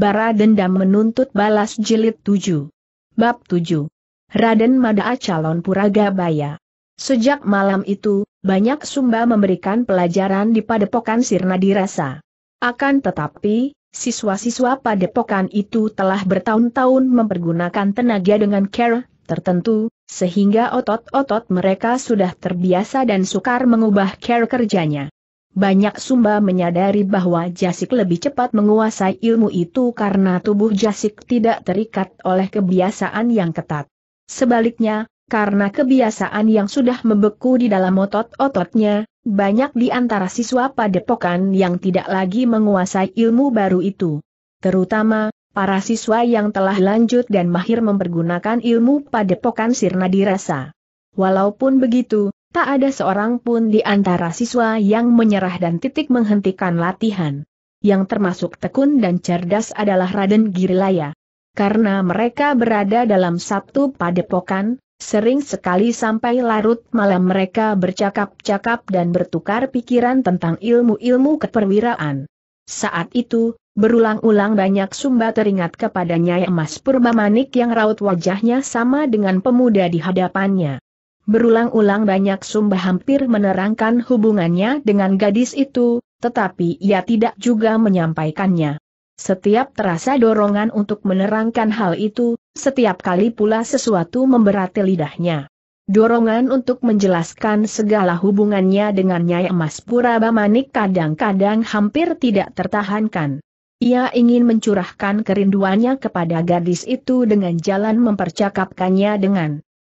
Bara Dendam Menuntut Balas Jilid 7. Bab 7. Raden Madaa Calon Puragabaya. Sejak malam itu, banyak Sumba memberikan pelajaran di Padepokan Sirna Dirasa. Akan tetapi, siswa-siswa Padepokan itu telah bertahun-tahun mempergunakan tenaga dengan care tertentu, sehingga otot-otot mereka sudah terbiasa dan sukar mengubah care kerjanya. Banyak Sumba menyadari bahwa Jasik lebih cepat menguasai ilmu itu karena tubuh Jasik tidak terikat oleh kebiasaan yang ketat. Sebaliknya, karena kebiasaan yang sudah membeku di dalam otot-ototnya, banyak di antara siswa padepokan yang tidak lagi menguasai ilmu baru itu. Terutama, para siswa yang telah lanjut dan mahir mempergunakan ilmu padepokan sirna dirasa. Walaupun begitu, Tak ada seorang pun di antara siswa yang menyerah dan titik menghentikan latihan. Yang termasuk tekun dan cerdas adalah Raden Girilaya. Karena mereka berada dalam satu padepokan, sering sekali sampai larut malam mereka bercakap-cakap dan bertukar pikiran tentang ilmu-ilmu keperwiraan. Saat itu, berulang-ulang banyak sumba teringat kepadanya Emas Purba Manik yang raut wajahnya sama dengan pemuda di hadapannya. Berulang-ulang banyak sumber hampir menerangkan hubungannya dengan gadis itu, tetapi ia tidak juga menyampaikannya. Setiap terasa dorongan untuk menerangkan hal itu, setiap kali pula sesuatu memberati lidahnya. Dorongan untuk menjelaskan segala hubungannya dengan Nyai Emas Puraba Manik kadang-kadang hampir tidak tertahankan. Ia ingin mencurahkan kerinduannya kepada gadis itu dengan jalan mempercakapkannya dengan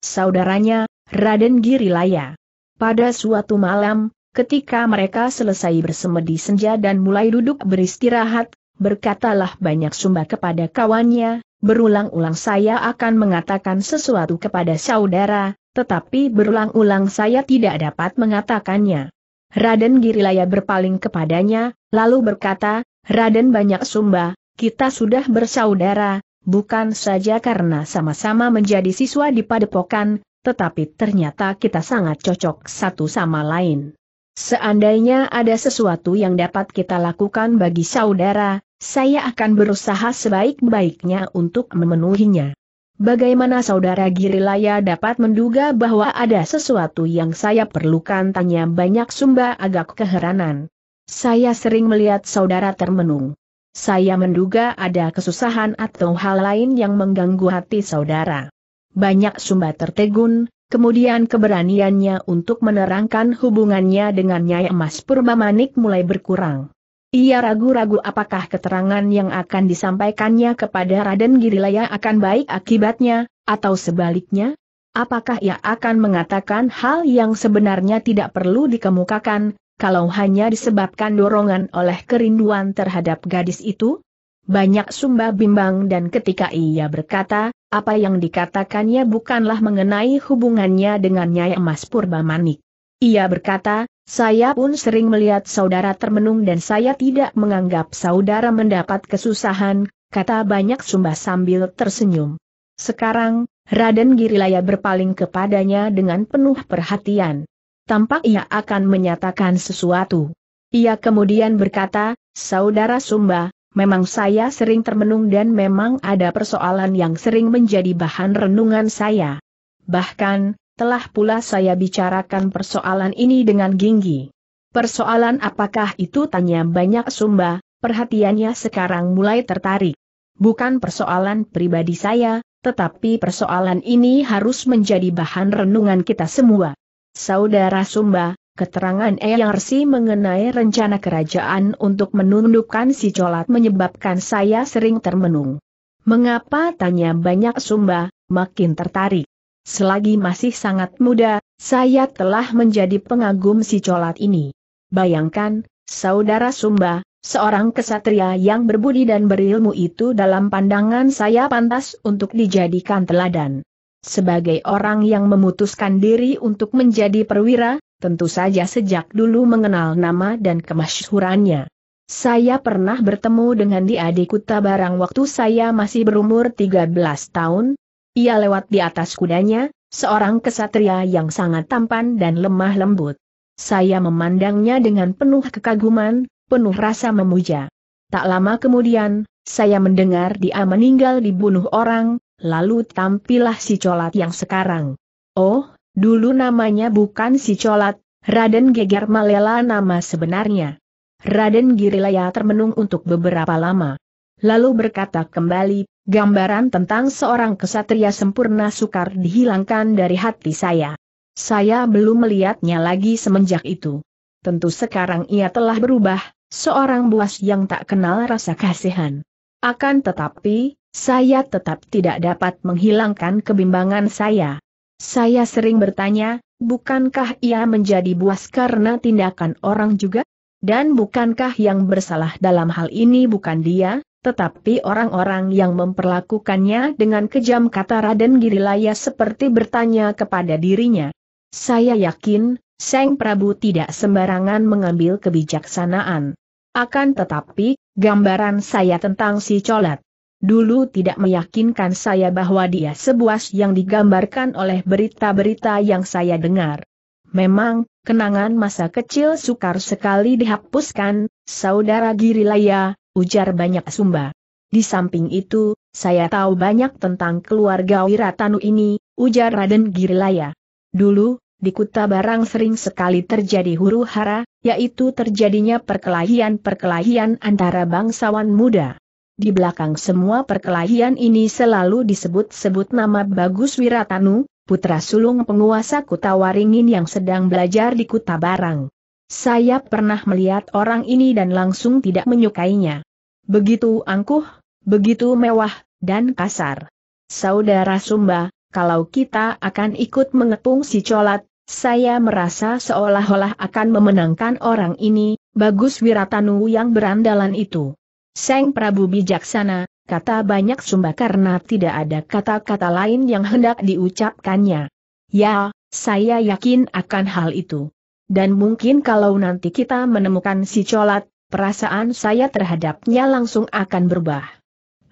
saudaranya, Raden Girilaya. Pada suatu malam, ketika mereka selesai bersemedi senja dan mulai duduk beristirahat, berkatalah banyak sumba kepada kawannya, berulang-ulang saya akan mengatakan sesuatu kepada saudara, tetapi berulang-ulang saya tidak dapat mengatakannya. Raden Girilaya berpaling kepadanya, lalu berkata, Raden Banyak Sumba, kita sudah bersaudara, bukan saja karena sama-sama menjadi siswa di padepokan, tetapi ternyata kita sangat cocok satu sama lain. Seandainya ada sesuatu yang dapat kita lakukan bagi saudara, saya akan berusaha sebaik-baiknya untuk memenuhinya. Bagaimana saudara Girilaya dapat menduga bahwa ada sesuatu yang saya perlukan tanya banyak sumba agak keheranan. Saya sering melihat saudara termenung. Saya menduga ada kesusahan atau hal lain yang mengganggu hati saudara banyak sumba tertegun, kemudian keberaniannya untuk menerangkan hubungannya dengan Nyai Emas Purbamanik mulai berkurang. Ia ragu-ragu apakah keterangan yang akan disampaikannya kepada Raden Girilaya akan baik akibatnya, atau sebaliknya? Apakah ia akan mengatakan hal yang sebenarnya tidak perlu dikemukakan, kalau hanya disebabkan dorongan oleh kerinduan terhadap gadis itu? Banyak sumba bimbang dan ketika ia berkata, apa yang dikatakannya bukanlah mengenai hubungannya dengan Nyai Emas Purba Manik. Ia berkata, saya pun sering melihat saudara termenung dan saya tidak menganggap saudara mendapat kesusahan, kata banyak sumba sambil tersenyum. Sekarang, Raden Girilaya berpaling kepadanya dengan penuh perhatian. Tampak ia akan menyatakan sesuatu. Ia kemudian berkata, Saudara Sumba, memang saya sering termenung dan memang ada persoalan yang sering menjadi bahan renungan saya. Bahkan, telah pula saya bicarakan persoalan ini dengan Ginggi. Persoalan apakah itu tanya banyak sumba, perhatiannya sekarang mulai tertarik. Bukan persoalan pribadi saya, tetapi persoalan ini harus menjadi bahan renungan kita semua. Saudara Sumba, Keterangan ERC mengenai rencana kerajaan untuk menundukkan si colat menyebabkan saya sering termenung. Mengapa tanya banyak sumba, makin tertarik. Selagi masih sangat muda, saya telah menjadi pengagum si colat ini. Bayangkan, saudara sumba, seorang kesatria yang berbudi dan berilmu itu dalam pandangan saya pantas untuk dijadikan teladan. Sebagai orang yang memutuskan diri untuk menjadi perwira, tentu saja sejak dulu mengenal nama dan kemasyhurannya. Saya pernah bertemu dengan di di Kuta Barang waktu saya masih berumur 13 tahun. Ia lewat di atas kudanya, seorang kesatria yang sangat tampan dan lemah lembut. Saya memandangnya dengan penuh kekaguman, penuh rasa memuja. Tak lama kemudian, saya mendengar dia meninggal dibunuh orang, lalu tampillah si colat yang sekarang. Oh, Dulu namanya bukan si Colat, Raden Geger Malela nama sebenarnya. Raden Girilaya termenung untuk beberapa lama. Lalu berkata kembali, gambaran tentang seorang kesatria sempurna sukar dihilangkan dari hati saya. Saya belum melihatnya lagi semenjak itu. Tentu sekarang ia telah berubah, seorang buas yang tak kenal rasa kasihan. Akan tetapi, saya tetap tidak dapat menghilangkan kebimbangan saya. Saya sering bertanya, bukankah ia menjadi buas karena tindakan orang juga? Dan bukankah yang bersalah dalam hal ini bukan dia, tetapi orang-orang yang memperlakukannya dengan kejam kata Raden Girilaya seperti bertanya kepada dirinya. Saya yakin, Seng Prabu tidak sembarangan mengambil kebijaksanaan. Akan tetapi, gambaran saya tentang si Colat, Dulu tidak meyakinkan saya bahwa dia sebuas yang digambarkan oleh berita-berita yang saya dengar. Memang, kenangan masa kecil sukar sekali dihapuskan, saudara Girilaya, ujar banyak sumba. Di samping itu, saya tahu banyak tentang keluarga Wiratanu ini, ujar Raden Girilaya. Dulu, di Kuta Barang sering sekali terjadi huru hara, yaitu terjadinya perkelahian-perkelahian antara bangsawan muda. Di belakang semua perkelahian ini selalu disebut-sebut nama Bagus Wiratanu, putra sulung penguasa Kuta Waringin yang sedang belajar di Kuta Barang. Saya pernah melihat orang ini dan langsung tidak menyukainya. Begitu angkuh, begitu mewah, dan kasar. Saudara Sumba, kalau kita akan ikut mengepung si colat, saya merasa seolah-olah akan memenangkan orang ini, Bagus Wiratanu yang berandalan itu. Seng Prabu bijaksana, kata banyak sumba karena tidak ada kata-kata lain yang hendak diucapkannya. Ya, saya yakin akan hal itu. Dan mungkin kalau nanti kita menemukan si colat, perasaan saya terhadapnya langsung akan berubah.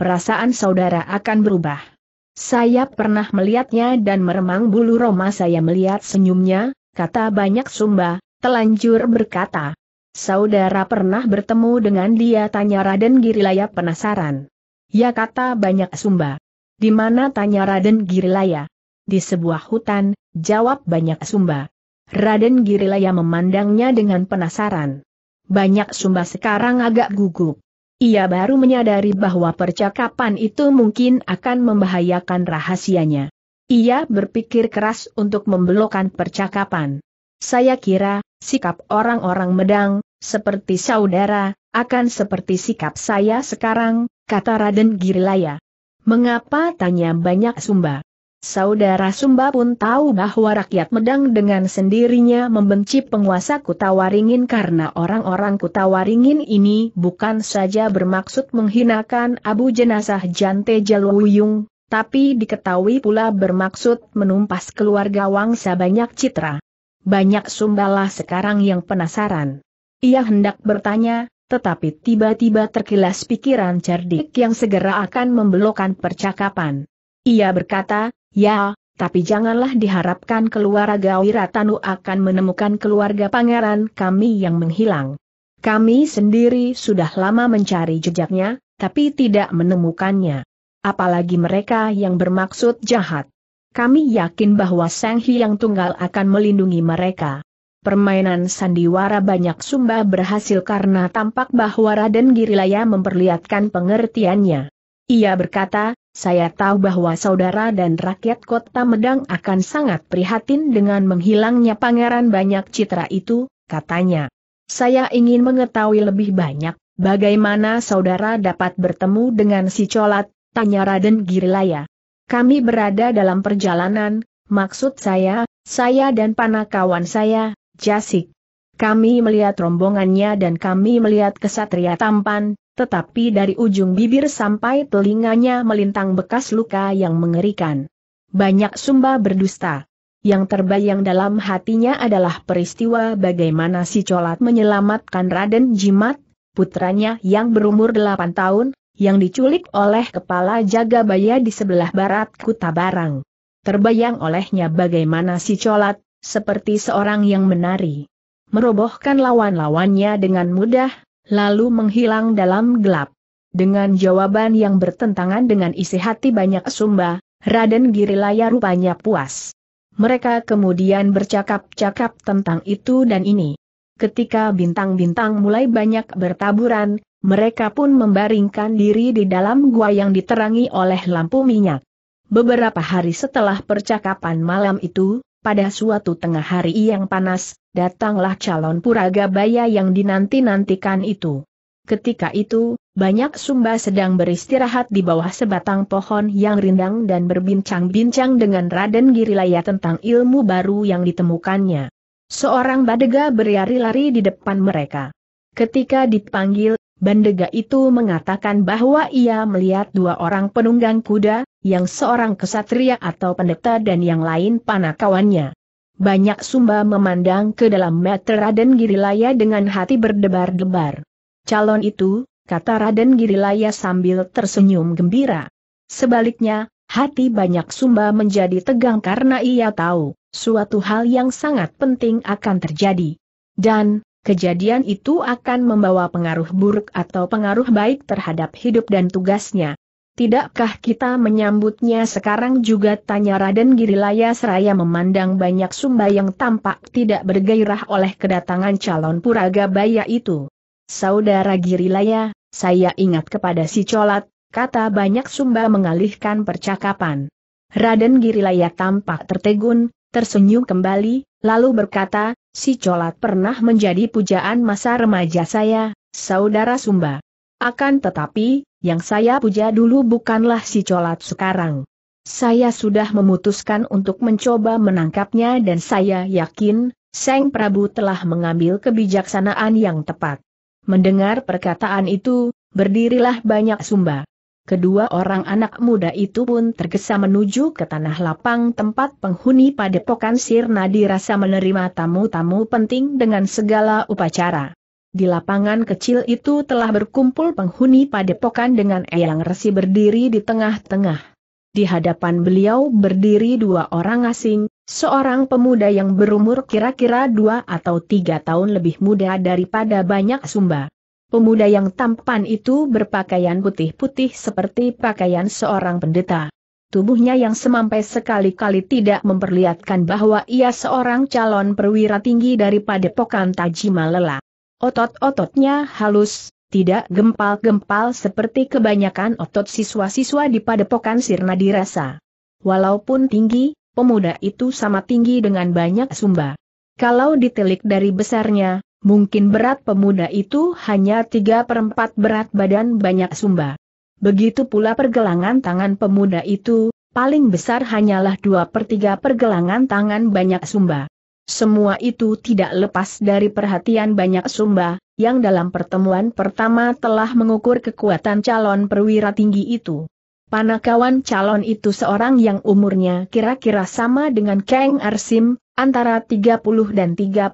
Perasaan saudara akan berubah. Saya pernah melihatnya dan meremang bulu roma saya melihat senyumnya, kata banyak sumba, telanjur berkata. Saudara pernah bertemu dengan dia tanya Raden Girilaya penasaran. Ya kata banyak sumba. Di mana tanya Raden Girilaya? Di sebuah hutan, jawab banyak sumba. Raden Girilaya memandangnya dengan penasaran. Banyak sumba sekarang agak gugup. Ia baru menyadari bahwa percakapan itu mungkin akan membahayakan rahasianya. Ia berpikir keras untuk membelokkan percakapan. Saya kira, sikap orang-orang Medang, seperti saudara, akan seperti sikap saya sekarang, kata Raden Girilaya. Mengapa tanya banyak Sumba? Saudara Sumba pun tahu bahwa rakyat Medang dengan sendirinya membenci penguasa Kutawaringin karena orang-orang Kutawaringin ini bukan saja bermaksud menghinakan abu jenazah Jante Jalwuyung, tapi diketahui pula bermaksud menumpas keluarga Wangsa banyak citra. Banyak sumbalah sekarang yang penasaran. Ia hendak bertanya, tetapi tiba-tiba terkilas pikiran cerdik yang segera akan membelokkan percakapan. Ia berkata, ya, tapi janganlah diharapkan keluarga Wiratanu akan menemukan keluarga pangeran kami yang menghilang. Kami sendiri sudah lama mencari jejaknya, tapi tidak menemukannya. Apalagi mereka yang bermaksud jahat. Kami yakin bahwa Sang Hyang Tunggal akan melindungi mereka. Permainan sandiwara banyak sumba berhasil karena tampak bahwa Raden Girilaya memperlihatkan pengertiannya. Ia berkata, saya tahu bahwa saudara dan rakyat kota Medang akan sangat prihatin dengan menghilangnya pangeran banyak citra itu, katanya. Saya ingin mengetahui lebih banyak, bagaimana saudara dapat bertemu dengan si colat, tanya Raden Girilaya. Kami berada dalam perjalanan, maksud saya, saya dan panakawan saya, Jasik. Kami melihat rombongannya dan kami melihat kesatria tampan, tetapi dari ujung bibir sampai telinganya melintang bekas luka yang mengerikan. Banyak sumba berdusta. Yang terbayang dalam hatinya adalah peristiwa bagaimana si Colat menyelamatkan Raden Jimat, putranya yang berumur 8 tahun, yang diculik oleh kepala jaga baya di sebelah barat Kuta Barang. Terbayang olehnya bagaimana si colat, seperti seorang yang menari. Merobohkan lawan-lawannya dengan mudah, lalu menghilang dalam gelap. Dengan jawaban yang bertentangan dengan isi hati banyak sumba, Raden Girilaya rupanya puas. Mereka kemudian bercakap-cakap tentang itu dan ini. Ketika bintang-bintang mulai banyak bertaburan, mereka pun membaringkan diri di dalam gua yang diterangi oleh lampu minyak. Beberapa hari setelah percakapan malam itu, pada suatu tengah hari yang panas, datanglah calon Puragabaya yang dinanti-nantikan itu. Ketika itu, banyak sumba sedang beristirahat di bawah sebatang pohon yang rindang dan berbincang-bincang dengan Raden Girilaya tentang ilmu baru yang ditemukannya. Seorang badega berlari-lari di depan mereka. Ketika dipanggil, Bandega itu mengatakan bahwa ia melihat dua orang penunggang kuda, yang seorang kesatria atau pendeta dan yang lain panakawannya. Banyak sumba memandang ke dalam mata Raden Girilaya dengan hati berdebar-debar. Calon itu, kata Raden Girilaya sambil tersenyum gembira. Sebaliknya, hati banyak sumba menjadi tegang karena ia tahu, suatu hal yang sangat penting akan terjadi. Dan, kejadian itu akan membawa pengaruh buruk atau pengaruh baik terhadap hidup dan tugasnya. Tidakkah kita menyambutnya sekarang juga tanya Raden Girilaya seraya memandang banyak sumba yang tampak tidak bergairah oleh kedatangan calon puraga baya itu. Saudara Girilaya, saya ingat kepada si colat, kata banyak sumba mengalihkan percakapan. Raden Girilaya tampak tertegun, tersenyum kembali, lalu berkata, Si Colat pernah menjadi pujaan masa remaja saya, saudara Sumba. Akan tetapi, yang saya puja dulu bukanlah si Colat sekarang. Saya sudah memutuskan untuk mencoba menangkapnya dan saya yakin, Seng Prabu telah mengambil kebijaksanaan yang tepat. Mendengar perkataan itu, berdirilah banyak Sumba. Kedua orang anak muda itu pun tergesa menuju ke tanah lapang tempat penghuni padepokan Sirna dirasa menerima tamu-tamu penting dengan segala upacara. Di lapangan kecil itu telah berkumpul penghuni padepokan dengan Eyang Resi berdiri di tengah-tengah. Di hadapan beliau berdiri dua orang asing, seorang pemuda yang berumur kira-kira dua atau tiga tahun lebih muda daripada banyak sumba. Pemuda yang tampan itu berpakaian putih-putih seperti pakaian seorang pendeta. Tubuhnya yang semampai sekali-kali tidak memperlihatkan bahwa ia seorang calon perwira tinggi daripada pokan Tajima Lela. Otot-ototnya halus, tidak gempal-gempal seperti kebanyakan otot siswa-siswa di padepokan Sirna dirasa. Walaupun tinggi, pemuda itu sama tinggi dengan banyak sumba. Kalau ditelik dari besarnya, Mungkin berat pemuda itu hanya tiga perempat berat badan banyak sumba. Begitu pula pergelangan tangan pemuda itu, paling besar hanyalah dua per tiga pergelangan tangan banyak sumba. Semua itu tidak lepas dari perhatian banyak sumba, yang dalam pertemuan pertama telah mengukur kekuatan calon perwira tinggi itu. Panakawan calon itu seorang yang umurnya kira-kira sama dengan Kang Arsim, antara 30 dan 35.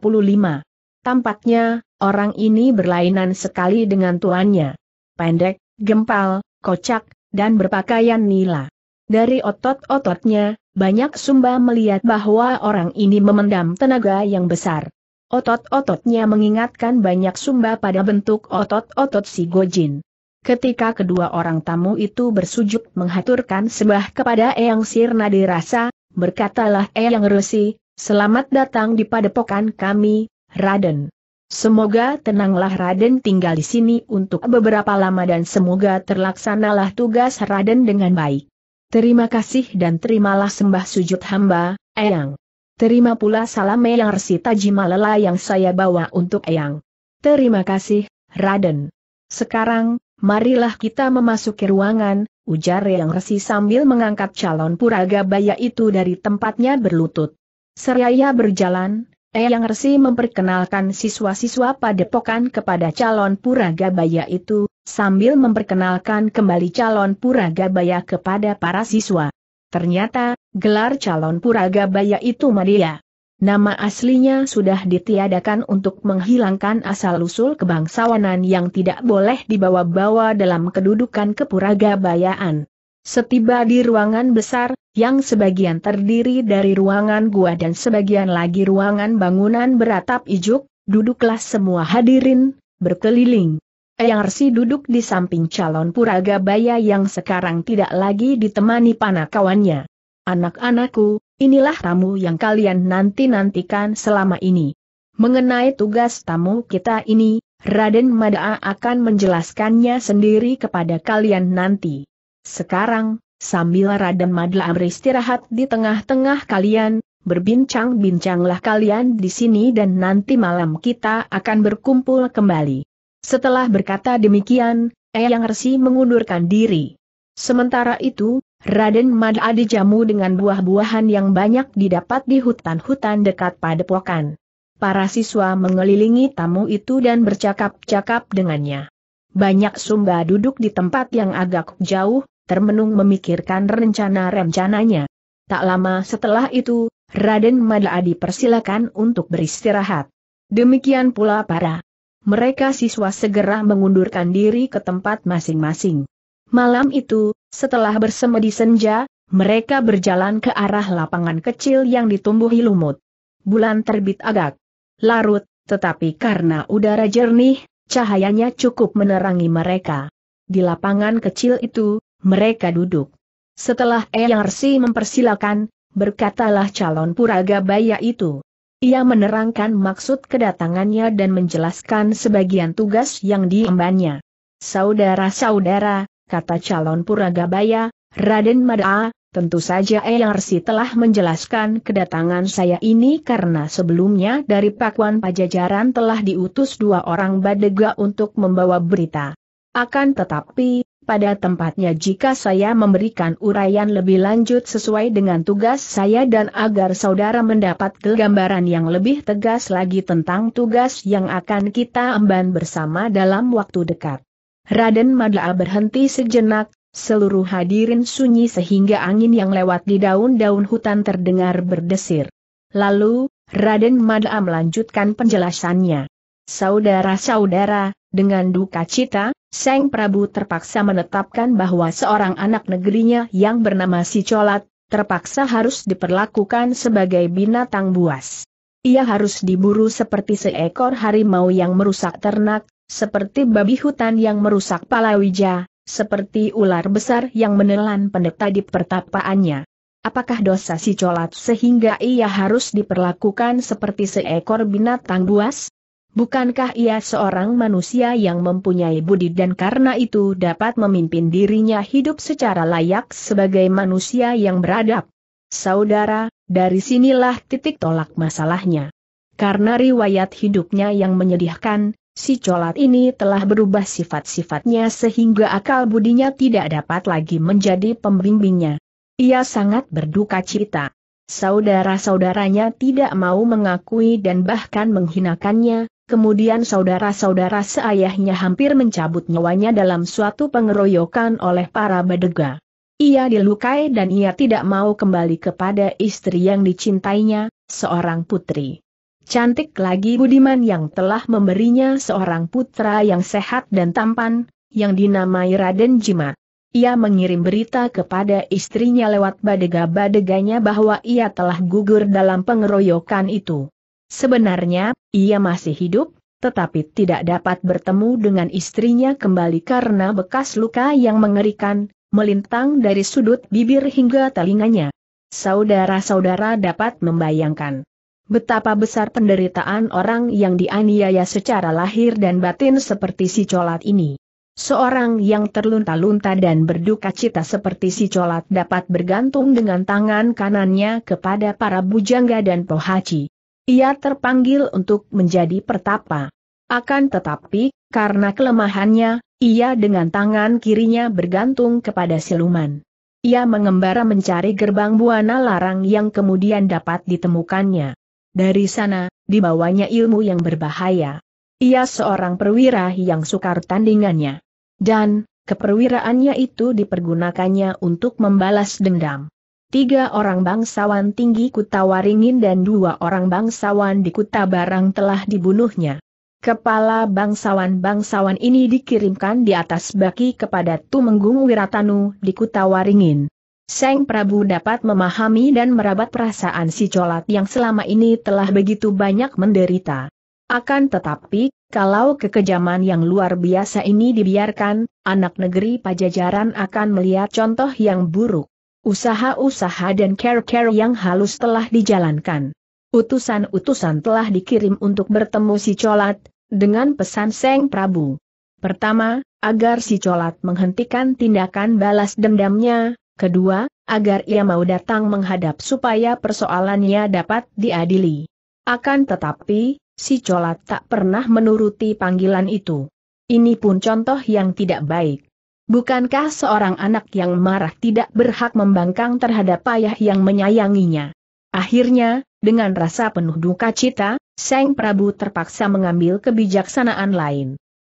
Tampaknya, orang ini berlainan sekali dengan tuannya. Pendek, gempal, kocak, dan berpakaian nila. Dari otot-ototnya, banyak sumba melihat bahwa orang ini memendam tenaga yang besar. Otot-ototnya mengingatkan banyak sumba pada bentuk otot-otot si Gojin. Ketika kedua orang tamu itu bersujud menghaturkan sebah kepada Eyang Sirna dirasa, berkatalah Eyang Resi, selamat datang di padepokan kami, Raden. Semoga tenanglah Raden tinggal di sini untuk beberapa lama dan semoga terlaksanalah tugas Raden dengan baik. Terima kasih dan terimalah sembah sujud hamba, Eyang. Terima pula salam Eyang Resi Tajimalela yang saya bawa untuk Eyang. Terima kasih, Raden. Sekarang, marilah kita memasuki ruangan, ujar Eyang Resi sambil mengangkat calon puraga baya itu dari tempatnya berlutut. Seraya berjalan, Eyang eh, Resi memperkenalkan siswa-siswa padepokan kepada calon puragabaya itu, sambil memperkenalkan kembali calon puragabaya kepada para siswa. Ternyata, gelar calon puragabaya itu Maria. Nama aslinya sudah ditiadakan untuk menghilangkan asal-usul kebangsawanan yang tidak boleh dibawa-bawa dalam kedudukan kepuragabayaan. Setiba di ruangan besar, yang sebagian terdiri dari ruangan gua dan sebagian lagi ruangan bangunan beratap ijuk, duduklah semua hadirin, berkeliling. Eyang Eyarsi duduk di samping calon puraga puragabaya yang sekarang tidak lagi ditemani panakawannya. Anak-anakku, inilah tamu yang kalian nanti-nantikan selama ini. Mengenai tugas tamu kita ini, Raden Madaa akan menjelaskannya sendiri kepada kalian nanti. Sekarang, Sambil Raden Madla beristirahat di tengah-tengah kalian, berbincang-bincanglah kalian di sini dan nanti malam kita akan berkumpul kembali. Setelah berkata demikian, Eyang Resi mengundurkan diri. Sementara itu, Raden Madla dijamu dengan buah-buahan yang banyak didapat di hutan-hutan dekat padepokan. Para siswa mengelilingi tamu itu dan bercakap-cakap dengannya. Banyak sumba duduk di tempat yang agak jauh, termenung memikirkan rencana-rencananya. Tak lama setelah itu, Raden Adi dipersilakan untuk beristirahat. Demikian pula para mereka siswa segera mengundurkan diri ke tempat masing-masing. Malam itu, setelah bersemedi senja, mereka berjalan ke arah lapangan kecil yang ditumbuhi lumut. Bulan terbit agak larut, tetapi karena udara jernih, cahayanya cukup menerangi mereka. Di lapangan kecil itu, mereka duduk. Setelah Eyang Resi mempersilakan, berkatalah calon puraga baya itu. Ia menerangkan maksud kedatangannya dan menjelaskan sebagian tugas yang diembannya. Saudara-saudara, kata calon puraga baya, Raden Madaa, tentu saja Eyang Resi telah menjelaskan kedatangan saya ini karena sebelumnya dari Pakuan Pajajaran telah diutus dua orang badega untuk membawa berita. Akan tetapi, pada tempatnya jika saya memberikan uraian lebih lanjut sesuai dengan tugas saya dan agar saudara mendapat gambaran yang lebih tegas lagi tentang tugas yang akan kita emban bersama dalam waktu dekat. Raden Madla berhenti sejenak, seluruh hadirin sunyi sehingga angin yang lewat di daun-daun hutan terdengar berdesir. Lalu, Raden Madla melanjutkan penjelasannya. Saudara-saudara, dengan duka cita, Seng Prabu terpaksa menetapkan bahwa seorang anak negerinya yang bernama si Colat, terpaksa harus diperlakukan sebagai binatang buas. Ia harus diburu seperti seekor harimau yang merusak ternak, seperti babi hutan yang merusak palawija, seperti ular besar yang menelan pendeta di pertapaannya. Apakah dosa si colat sehingga ia harus diperlakukan seperti seekor binatang buas? Bukankah ia seorang manusia yang mempunyai budi dan karena itu dapat memimpin dirinya hidup secara layak sebagai manusia yang beradab? Saudara, dari sinilah titik tolak masalahnya. Karena riwayat hidupnya yang menyedihkan, si colat ini telah berubah sifat-sifatnya sehingga akal budinya tidak dapat lagi menjadi pembimbingnya. Ia sangat berduka cita. Saudara-saudaranya tidak mau mengakui dan bahkan menghinakannya, Kemudian saudara-saudara seayahnya hampir mencabut nyawanya dalam suatu pengeroyokan oleh para badega. Ia dilukai dan ia tidak mau kembali kepada istri yang dicintainya, seorang putri. Cantik lagi Budiman yang telah memberinya seorang putra yang sehat dan tampan, yang dinamai Raden Jima. Ia mengirim berita kepada istrinya lewat badega-badeganya bahwa ia telah gugur dalam pengeroyokan itu. Sebenarnya, ia masih hidup, tetapi tidak dapat bertemu dengan istrinya kembali karena bekas luka yang mengerikan, melintang dari sudut bibir hingga telinganya. Saudara-saudara dapat membayangkan betapa besar penderitaan orang yang dianiaya secara lahir dan batin seperti si colat ini. Seorang yang terlunta-lunta dan berduka cita seperti si colat dapat bergantung dengan tangan kanannya kepada para bujangga dan pohaci. Ia terpanggil untuk menjadi pertapa. Akan tetapi, karena kelemahannya, ia dengan tangan kirinya bergantung kepada siluman. Ia mengembara mencari gerbang buana larang yang kemudian dapat ditemukannya. Dari sana, dibawanya ilmu yang berbahaya. Ia seorang perwira yang sukar tandingannya. Dan, keperwiraannya itu dipergunakannya untuk membalas dendam. Tiga orang bangsawan tinggi Kuta Waringin dan dua orang bangsawan di Kuta Barang telah dibunuhnya. Kepala bangsawan-bangsawan ini dikirimkan di atas baki kepada Tumenggung Wiratanu di Kuta Waringin. Seng Prabu dapat memahami dan merabat perasaan si colat yang selama ini telah begitu banyak menderita. Akan tetapi, kalau kekejaman yang luar biasa ini dibiarkan, anak negeri pajajaran akan melihat contoh yang buruk usaha-usaha dan care-care yang halus telah dijalankan. Utusan-utusan telah dikirim untuk bertemu si Colat, dengan pesan Seng Prabu. Pertama, agar si Colat menghentikan tindakan balas dendamnya, kedua, agar ia mau datang menghadap supaya persoalannya dapat diadili. Akan tetapi, si Colat tak pernah menuruti panggilan itu. Ini pun contoh yang tidak baik. Bukankah seorang anak yang marah tidak berhak membangkang terhadap ayah yang menyayanginya? Akhirnya, dengan rasa penuh duka cita, Seng Prabu terpaksa mengambil kebijaksanaan lain.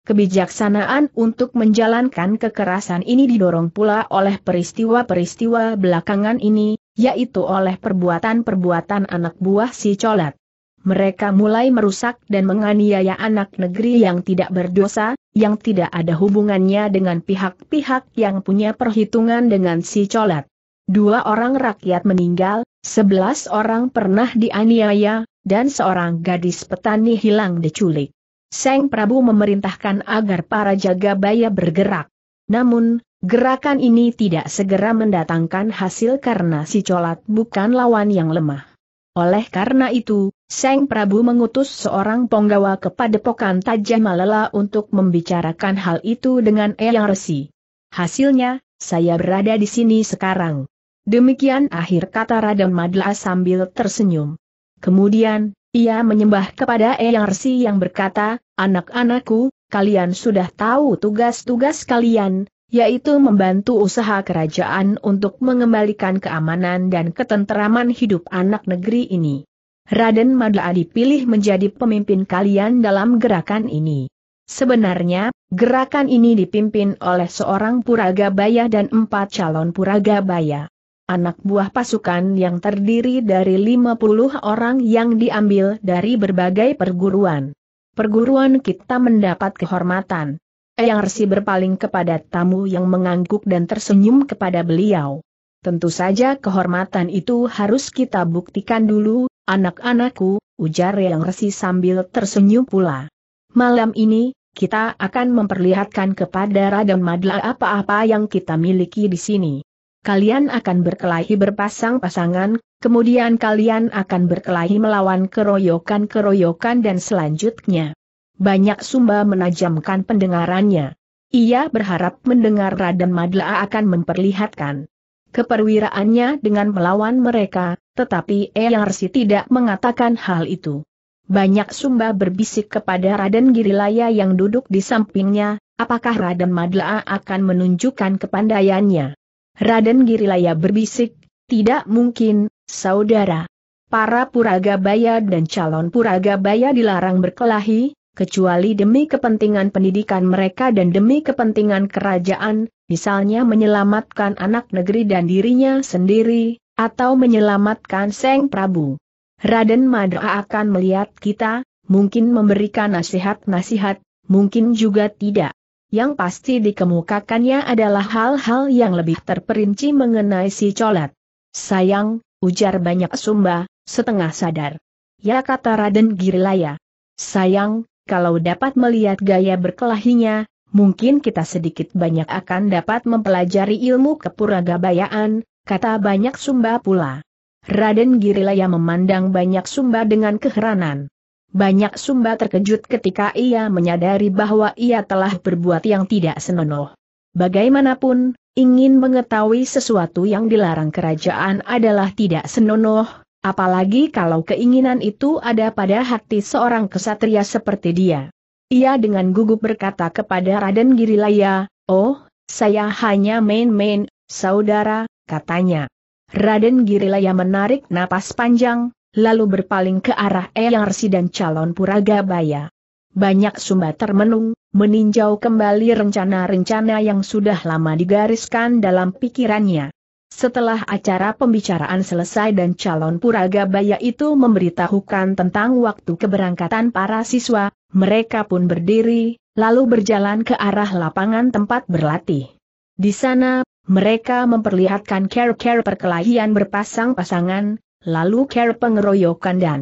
Kebijaksanaan untuk menjalankan kekerasan ini didorong pula oleh peristiwa-peristiwa belakangan ini, yaitu oleh perbuatan-perbuatan anak buah si colat mereka mulai merusak dan menganiaya anak negeri yang tidak berdosa, yang tidak ada hubungannya dengan pihak-pihak yang punya perhitungan dengan si colat. Dua orang rakyat meninggal, sebelas orang pernah dianiaya, dan seorang gadis petani hilang diculik. Seng Prabu memerintahkan agar para jaga baya bergerak. Namun, gerakan ini tidak segera mendatangkan hasil karena si colat bukan lawan yang lemah. Oleh karena itu, Seng Prabu mengutus seorang penggawa kepada Pokan Tajah Malela untuk membicarakan hal itu dengan Eyang Resi. Hasilnya, saya berada di sini sekarang. Demikian akhir kata Raden Madla sambil tersenyum. Kemudian, ia menyembah kepada Eyang Resi yang berkata, Anak-anakku, kalian sudah tahu tugas-tugas kalian, yaitu membantu usaha kerajaan untuk mengembalikan keamanan dan ketenteraman hidup anak negeri ini. Raden Madla dipilih menjadi pemimpin kalian dalam gerakan ini. Sebenarnya, gerakan ini dipimpin oleh seorang puraga puragabaya dan empat calon puraga puragabaya. Anak buah pasukan yang terdiri dari 50 orang yang diambil dari berbagai perguruan. Perguruan kita mendapat kehormatan. Eyang Resi berpaling kepada tamu yang mengangguk dan tersenyum kepada beliau. Tentu saja kehormatan itu harus kita buktikan dulu, anak-anakku, ujar Eyang Resi sambil tersenyum pula. Malam ini, kita akan memperlihatkan kepada Raden Madla apa-apa yang kita miliki di sini. Kalian akan berkelahi berpasang-pasangan, kemudian kalian akan berkelahi melawan keroyokan-keroyokan dan selanjutnya. Banyak sumba menajamkan pendengarannya. Ia berharap mendengar Raden Madla akan memperlihatkan keperwiraannya dengan melawan mereka, tetapi Eyang Resi tidak mengatakan hal itu. Banyak sumba berbisik kepada Raden Girilaya yang duduk di sampingnya, apakah Raden Madla akan menunjukkan kepandaiannya. Raden Girilaya berbisik, tidak mungkin, saudara. Para puragabaya dan calon puragabaya dilarang berkelahi, kecuali demi kepentingan pendidikan mereka dan demi kepentingan kerajaan, misalnya menyelamatkan anak negeri dan dirinya sendiri, atau menyelamatkan Seng Prabu. Raden Madra akan melihat kita, mungkin memberikan nasihat-nasihat, mungkin juga tidak. Yang pasti dikemukakannya adalah hal-hal yang lebih terperinci mengenai si colat. Sayang, ujar banyak sumba, setengah sadar. Ya kata Raden Girilaya. Sayang, kalau dapat melihat gaya berkelahinya, mungkin kita sedikit banyak akan dapat mempelajari ilmu kepuragabayaan, kata banyak sumba pula. Raden Girilaya memandang banyak sumba dengan keheranan. Banyak sumba terkejut ketika ia menyadari bahwa ia telah berbuat yang tidak senonoh. Bagaimanapun, ingin mengetahui sesuatu yang dilarang kerajaan adalah tidak senonoh, Apalagi kalau keinginan itu ada pada hati seorang kesatria seperti dia. Ia dengan gugup berkata kepada Raden Girilaya, Oh, saya hanya main-main, saudara, katanya. Raden Girilaya menarik napas panjang, lalu berpaling ke arah Eyang Resi dan calon Puragabaya. Banyak sumba termenung, meninjau kembali rencana-rencana yang sudah lama digariskan dalam pikirannya. Setelah acara pembicaraan selesai dan calon puraga puragabaya itu memberitahukan tentang waktu keberangkatan para siswa, mereka pun berdiri, lalu berjalan ke arah lapangan tempat berlatih. Di sana, mereka memperlihatkan care-care perkelahian berpasang-pasangan, lalu care pengeroyokan dan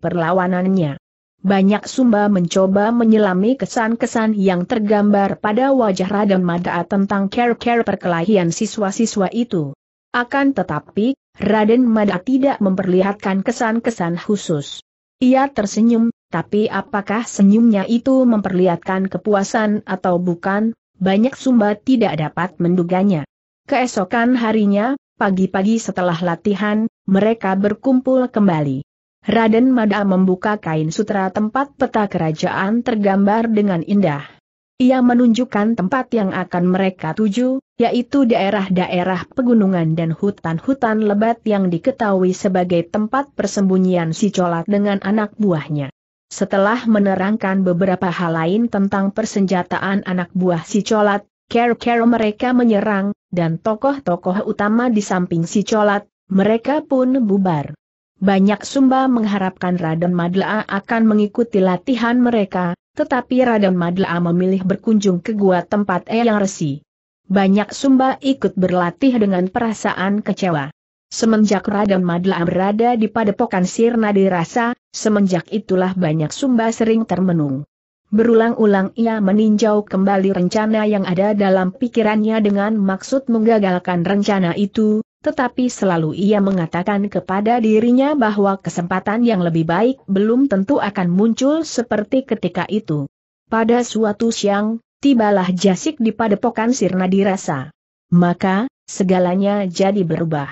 perlawanannya. Banyak Sumba mencoba menyelami kesan-kesan yang tergambar pada wajah Raden Mada tentang care-care perkelahian siswa-siswa itu. Akan tetapi, Raden Mada tidak memperlihatkan kesan-kesan khusus. Ia tersenyum, tapi apakah senyumnya itu memperlihatkan kepuasan atau bukan, banyak sumba tidak dapat menduganya. Keesokan harinya, pagi-pagi setelah latihan, mereka berkumpul kembali. Raden Mada membuka kain sutra tempat peta kerajaan tergambar dengan indah. Ia menunjukkan tempat yang akan mereka tuju, yaitu daerah-daerah pegunungan dan hutan-hutan lebat yang diketahui sebagai tempat persembunyian si Colat dengan anak buahnya. Setelah menerangkan beberapa hal lain tentang persenjataan anak buah si colat, care-care mereka menyerang, dan tokoh-tokoh utama di samping si colat, mereka pun bubar. Banyak Sumba mengharapkan Raden Madla akan mengikuti latihan mereka, tetapi Raden Madla memilih berkunjung ke gua tempat Eyang Resi. Banyak Sumba ikut berlatih dengan perasaan kecewa. Semenjak Raden Madla berada di padepokan Sirna dirasa, semenjak itulah banyak Sumba sering termenung. Berulang-ulang ia meninjau kembali rencana yang ada dalam pikirannya dengan maksud menggagalkan rencana itu, tetapi selalu ia mengatakan kepada dirinya bahwa kesempatan yang lebih baik belum tentu akan muncul seperti ketika itu. Pada suatu siang, tibalah jasik di padepokan Sirna dirasa. Maka, segalanya jadi berubah.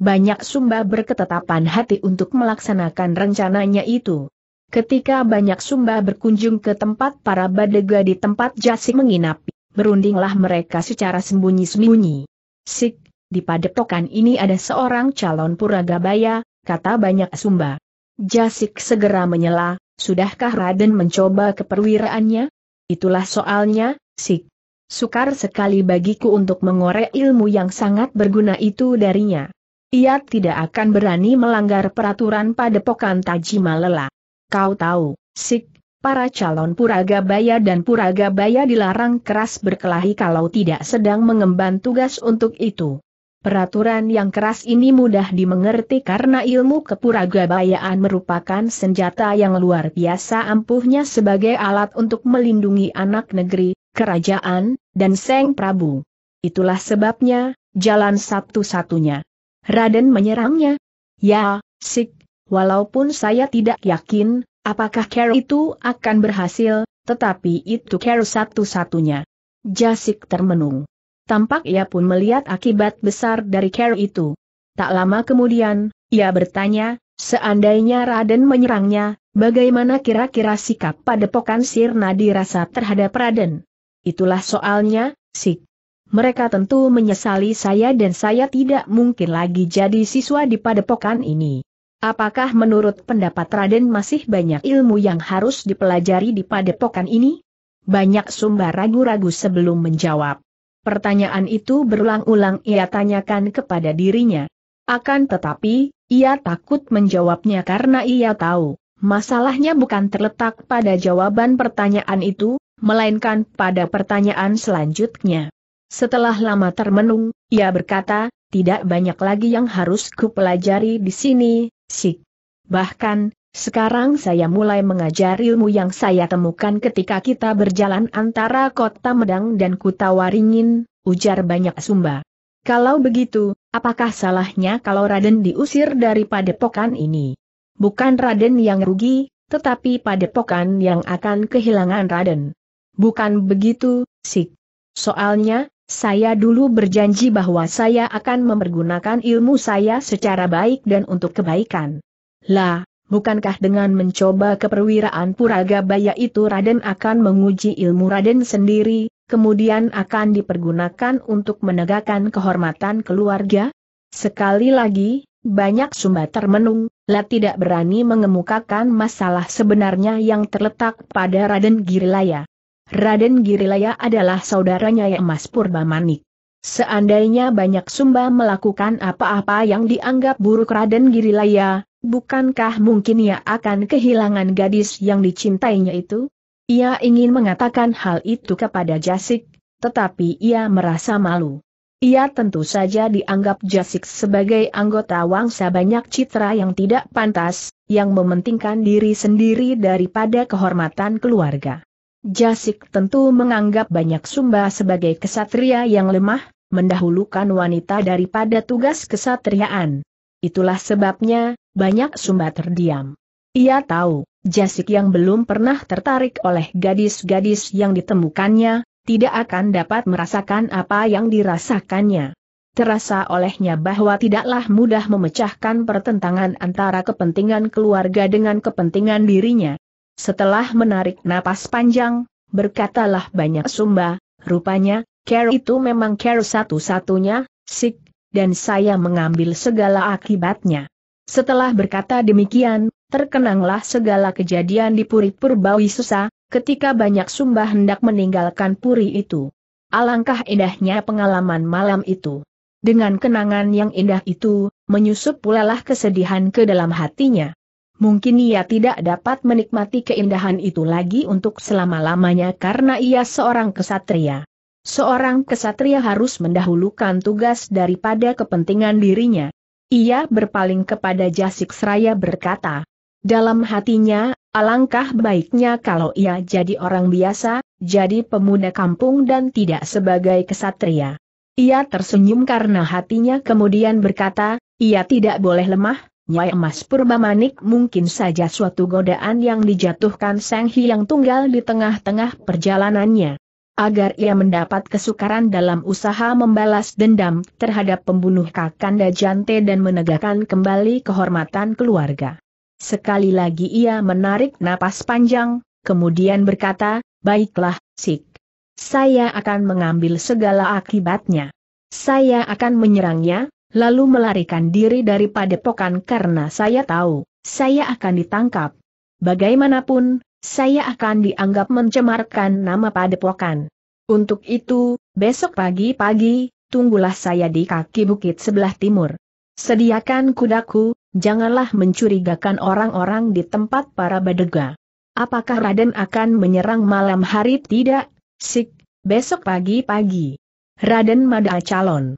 Banyak sumba berketetapan hati untuk melaksanakan rencananya itu. Ketika banyak sumba berkunjung ke tempat para badega di tempat jasik menginap, berundinglah mereka secara sembunyi-sembunyi. Sik, di padepokan ini ada seorang calon puragabaya, kata banyak sumba. Jasik segera menyela, sudahkah Raden mencoba keperwiraannya? Itulah soalnya, Sik. Sukar sekali bagiku untuk mengorek ilmu yang sangat berguna itu darinya. Ia tidak akan berani melanggar peraturan padepokan Tajima Lela. Kau tahu, Sik, para calon puraga puragabaya dan puraga puragabaya dilarang keras berkelahi kalau tidak sedang mengemban tugas untuk itu. Peraturan yang keras ini mudah dimengerti karena ilmu kepuragabayaan merupakan senjata yang luar biasa ampuhnya sebagai alat untuk melindungi anak negeri, kerajaan, dan Seng Prabu. Itulah sebabnya, jalan satu-satunya. Raden menyerangnya. Ya, Sik, walaupun saya tidak yakin, apakah care itu akan berhasil, tetapi itu care satu-satunya. Jasik termenung. Tampak ia pun melihat akibat besar dari care itu. Tak lama kemudian, ia bertanya, seandainya Raden menyerangnya, bagaimana kira-kira sikap padepokan Sirna dirasa terhadap Raden? Itulah soalnya, Sik. Mereka tentu menyesali saya dan saya tidak mungkin lagi jadi siswa di padepokan ini. Apakah menurut pendapat Raden masih banyak ilmu yang harus dipelajari di padepokan ini? Banyak sumber ragu-ragu sebelum menjawab. Pertanyaan itu berulang-ulang ia tanyakan kepada dirinya. Akan tetapi, ia takut menjawabnya karena ia tahu, masalahnya bukan terletak pada jawaban pertanyaan itu, melainkan pada pertanyaan selanjutnya. Setelah lama termenung, ia berkata, tidak banyak lagi yang harus kupelajari di sini, Sik. Bahkan, sekarang saya mulai mengajar ilmu yang saya temukan ketika kita berjalan antara kota Medang dan Waringin. ujar banyak sumba. Kalau begitu, apakah salahnya kalau Raden diusir dari padepokan ini? Bukan Raden yang rugi, tetapi padepokan yang akan kehilangan Raden. Bukan begitu, Sik. Soalnya, saya dulu berjanji bahwa saya akan mempergunakan ilmu saya secara baik dan untuk kebaikan. Lah, Bukankah dengan mencoba keperwiraan Puraga Puragabaya itu Raden akan menguji ilmu Raden sendiri, kemudian akan dipergunakan untuk menegakkan kehormatan keluarga? Sekali lagi, banyak sumba termenung, lah tidak berani mengemukakan masalah sebenarnya yang terletak pada Raden Girilaya. Raden Girilaya adalah saudaranya yang Emas Purba-Manik. Seandainya banyak sumba melakukan apa-apa yang dianggap buruk Raden Girilaya, Bukankah mungkin ia akan kehilangan gadis yang dicintainya itu? Ia ingin mengatakan hal itu kepada Jasik, tetapi ia merasa malu. Ia tentu saja dianggap Jasik sebagai anggota wangsa banyak citra yang tidak pantas, yang mementingkan diri sendiri daripada kehormatan keluarga. Jasik tentu menganggap banyak sumba sebagai kesatria yang lemah, mendahulukan wanita daripada tugas kesatriaan. Itulah sebabnya, banyak sumba terdiam. Ia tahu, Jasik yang belum pernah tertarik oleh gadis-gadis yang ditemukannya, tidak akan dapat merasakan apa yang dirasakannya. Terasa olehnya bahwa tidaklah mudah memecahkan pertentangan antara kepentingan keluarga dengan kepentingan dirinya. Setelah menarik napas panjang, berkatalah banyak sumba, rupanya, Carol itu memang Carol satu-satunya, Sik, dan saya mengambil segala akibatnya. Setelah berkata demikian, terkenanglah segala kejadian di Puri Purbawi Susa, ketika banyak sumba hendak meninggalkan Puri itu. Alangkah indahnya pengalaman malam itu. Dengan kenangan yang indah itu, menyusup pulalah kesedihan ke dalam hatinya. Mungkin ia tidak dapat menikmati keindahan itu lagi untuk selama-lamanya karena ia seorang kesatria. Seorang kesatria harus mendahulukan tugas daripada kepentingan dirinya. Ia berpaling kepada Jasik Seraya berkata, dalam hatinya, alangkah baiknya kalau ia jadi orang biasa, jadi pemuda kampung dan tidak sebagai kesatria. Ia tersenyum karena hatinya kemudian berkata, ia tidak boleh lemah, Nyai Emas Purba Manik mungkin saja suatu godaan yang dijatuhkan Seng Hyang Tunggal di tengah-tengah perjalanannya agar ia mendapat kesukaran dalam usaha membalas dendam terhadap pembunuh Kakanda Jante dan menegakkan kembali kehormatan keluarga. Sekali lagi ia menarik napas panjang, kemudian berkata, Baiklah, Sik. Saya akan mengambil segala akibatnya. Saya akan menyerangnya, lalu melarikan diri dari padepokan karena saya tahu, saya akan ditangkap. Bagaimanapun, saya akan dianggap mencemarkan nama padepokan. Untuk itu, besok pagi-pagi, tunggulah saya di kaki bukit sebelah timur. Sediakan kudaku, janganlah mencurigakan orang-orang di tempat para badega. Apakah Raden akan menyerang malam hari? Tidak, sik, besok pagi-pagi. Raden Mada Calon.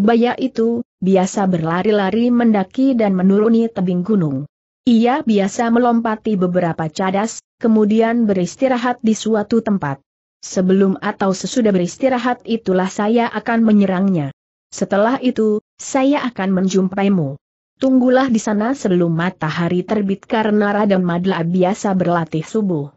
Baya itu, biasa berlari-lari mendaki dan menuruni tebing gunung. Ia biasa melompati beberapa cadas, kemudian beristirahat di suatu tempat. Sebelum atau sesudah beristirahat itulah saya akan menyerangnya. Setelah itu, saya akan menjumpaimu. Tunggulah di sana sebelum matahari terbit karena Raden Madla biasa berlatih subuh.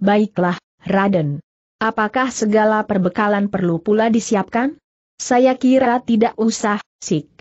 Baiklah, Raden. Apakah segala perbekalan perlu pula disiapkan? Saya kira tidak usah, Sik.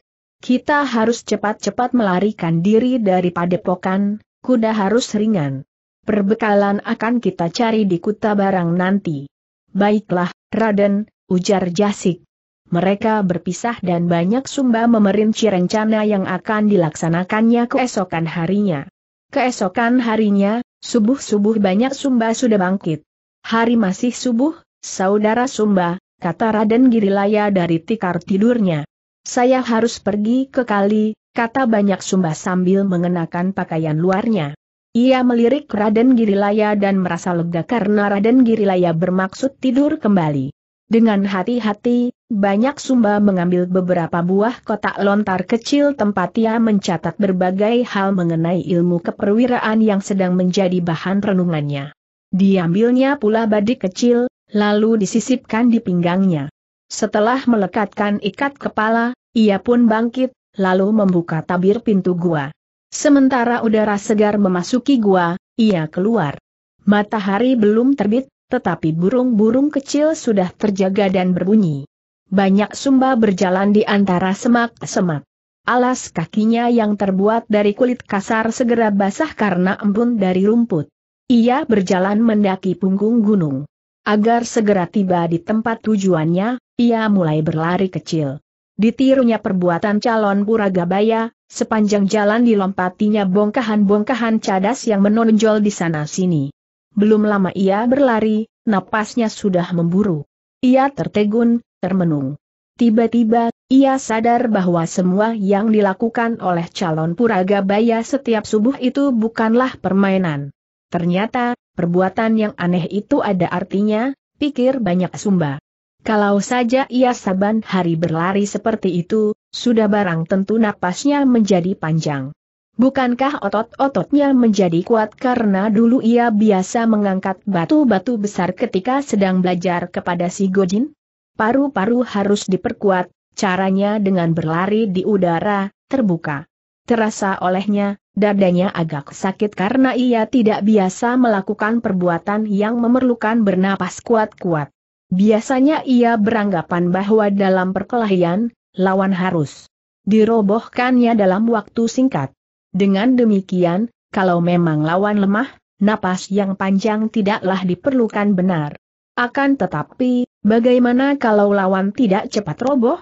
Kita harus cepat-cepat melarikan diri dari padepokan, kuda harus ringan. Perbekalan akan kita cari di kuta barang nanti. Baiklah, Raden, ujar Jasik. Mereka berpisah dan banyak sumba memerinci rencana yang akan dilaksanakannya keesokan harinya. Keesokan harinya, subuh-subuh banyak sumba sudah bangkit. Hari masih subuh, saudara sumba, kata Raden Girilaya dari tikar tidurnya. Saya harus pergi ke kali, kata banyak sumba sambil mengenakan pakaian luarnya. Ia melirik Raden Girilaya dan merasa lega karena Raden Girilaya bermaksud tidur kembali. Dengan hati-hati, banyak sumba mengambil beberapa buah kotak lontar kecil tempat ia mencatat berbagai hal mengenai ilmu keperwiraan yang sedang menjadi bahan renungannya. Diambilnya pula badik kecil, lalu disisipkan di pinggangnya. Setelah melekatkan ikat kepala, ia pun bangkit, lalu membuka tabir pintu gua. Sementara udara segar memasuki gua, ia keluar. Matahari belum terbit, tetapi burung-burung kecil sudah terjaga dan berbunyi. Banyak sumba berjalan di antara semak-semak. Alas kakinya yang terbuat dari kulit kasar segera basah karena embun dari rumput. Ia berjalan mendaki punggung gunung. Agar segera tiba di tempat tujuannya, ia mulai berlari kecil. Ditirunya perbuatan calon Puragabaya, sepanjang jalan dilompatinya bongkahan-bongkahan cadas yang menonjol di sana-sini. Belum lama ia berlari, napasnya sudah memburu. Ia tertegun, termenung. Tiba-tiba, ia sadar bahwa semua yang dilakukan oleh calon Puragabaya setiap subuh itu bukanlah permainan. Ternyata, Perbuatan yang aneh itu ada artinya, pikir banyak Sumba. Kalau saja ia saban hari berlari seperti itu, sudah barang tentu napasnya menjadi panjang. Bukankah otot-ototnya menjadi kuat karena dulu ia biasa mengangkat batu-batu besar ketika sedang belajar kepada si Godin? Paru-paru harus diperkuat, caranya dengan berlari di udara, terbuka. Terasa olehnya, Dadanya agak sakit karena ia tidak biasa melakukan perbuatan yang memerlukan bernapas kuat-kuat. Biasanya ia beranggapan bahwa dalam perkelahian, lawan harus dirobohkannya dalam waktu singkat. Dengan demikian, kalau memang lawan lemah, napas yang panjang tidaklah diperlukan benar. Akan tetapi, bagaimana kalau lawan tidak cepat roboh?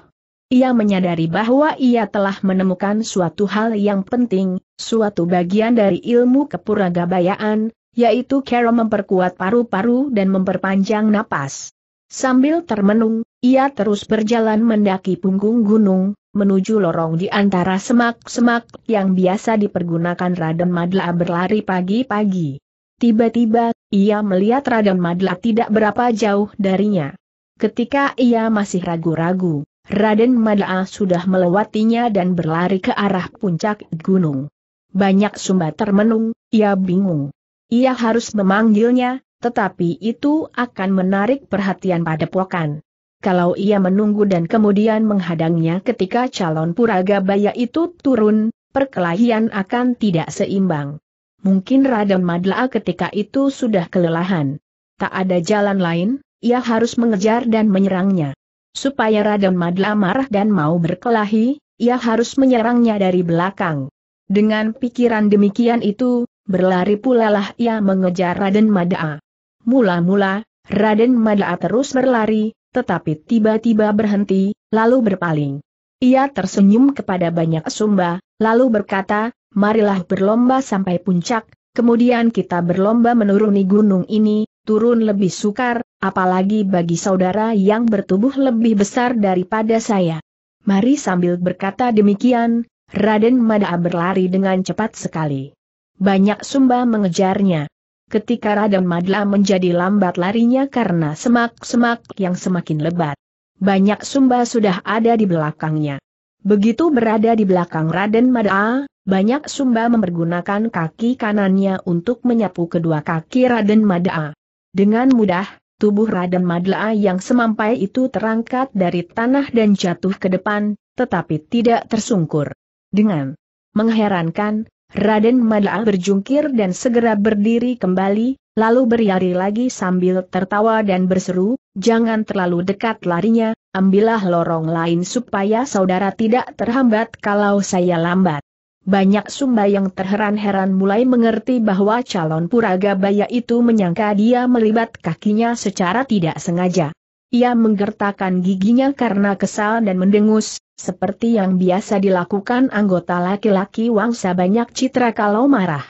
Ia menyadari bahwa ia telah menemukan suatu hal yang penting, suatu bagian dari ilmu kepuragabayaan, yaitu cara memperkuat paru-paru dan memperpanjang napas. Sambil termenung, ia terus berjalan mendaki punggung gunung, menuju lorong di antara semak-semak yang biasa dipergunakan Raden Madla berlari pagi-pagi. Tiba-tiba, ia melihat Raden Madla tidak berapa jauh darinya. Ketika ia masih ragu-ragu, Raden Madaa sudah melewatinya dan berlari ke arah puncak gunung. Banyak sumba termenung, ia bingung. Ia harus memanggilnya, tetapi itu akan menarik perhatian pada pokan. Kalau ia menunggu dan kemudian menghadangnya ketika calon puraga baya itu turun, perkelahian akan tidak seimbang. Mungkin Raden Madla ketika itu sudah kelelahan. Tak ada jalan lain, ia harus mengejar dan menyerangnya. Supaya Raden Madla marah dan mau berkelahi, ia harus menyerangnya dari belakang. Dengan pikiran demikian itu, berlari pula lah ia mengejar Raden Madla. Mula-mula, Raden Madla terus berlari, tetapi tiba-tiba berhenti, lalu berpaling. Ia tersenyum kepada banyak sumba, lalu berkata, marilah berlomba sampai puncak, kemudian kita berlomba menuruni gunung ini, turun lebih sukar, apalagi bagi saudara yang bertubuh lebih besar daripada saya. Mari sambil berkata demikian, Raden Mada berlari dengan cepat sekali. Banyak sumba mengejarnya. Ketika Raden Madla menjadi lambat larinya karena semak-semak yang semakin lebat. Banyak sumba sudah ada di belakangnya. Begitu berada di belakang Raden Mada, banyak sumba mempergunakan kaki kanannya untuk menyapu kedua kaki Raden Mada. Dengan mudah, Tubuh Raden Madlaa yang semampai itu terangkat dari tanah dan jatuh ke depan, tetapi tidak tersungkur. Dengan mengherankan, Raden Madlaa berjungkir dan segera berdiri kembali, lalu beriari lagi sambil tertawa dan berseru, jangan terlalu dekat larinya, ambillah lorong lain supaya saudara tidak terhambat kalau saya lambat. Banyak sumba yang terheran-heran mulai mengerti bahwa calon puraga puragabaya itu menyangka dia melibat kakinya secara tidak sengaja. Ia menggertakkan giginya karena kesal dan mendengus, seperti yang biasa dilakukan anggota laki-laki wangsa banyak citra kalau marah.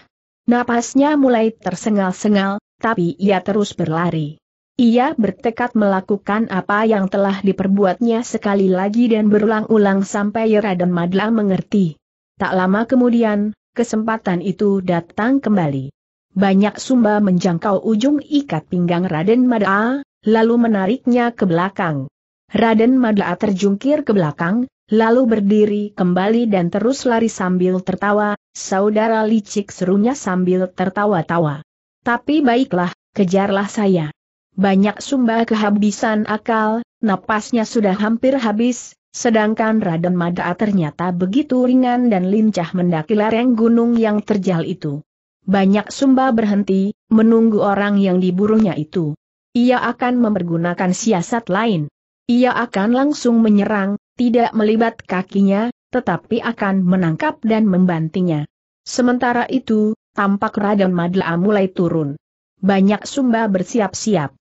Napasnya mulai tersengal-sengal, tapi ia terus berlari. Ia bertekad melakukan apa yang telah diperbuatnya sekali lagi dan berulang-ulang sampai Raden Madla mengerti. Tak lama kemudian, kesempatan itu datang kembali. Banyak sumba menjangkau ujung ikat pinggang Raden Madaa, lalu menariknya ke belakang. Raden Madaa terjungkir ke belakang, lalu berdiri kembali dan terus lari sambil tertawa, saudara licik serunya sambil tertawa-tawa. Tapi baiklah, kejarlah saya. Banyak sumba kehabisan akal, napasnya sudah hampir habis, Sedangkan Raden Mada ternyata begitu ringan dan lincah mendaki lereng gunung yang terjal itu. Banyak sumba berhenti, menunggu orang yang diburunya itu. Ia akan mempergunakan siasat lain. Ia akan langsung menyerang, tidak melibat kakinya, tetapi akan menangkap dan membantinya. Sementara itu, tampak Raden Madla mulai turun. Banyak sumba bersiap-siap.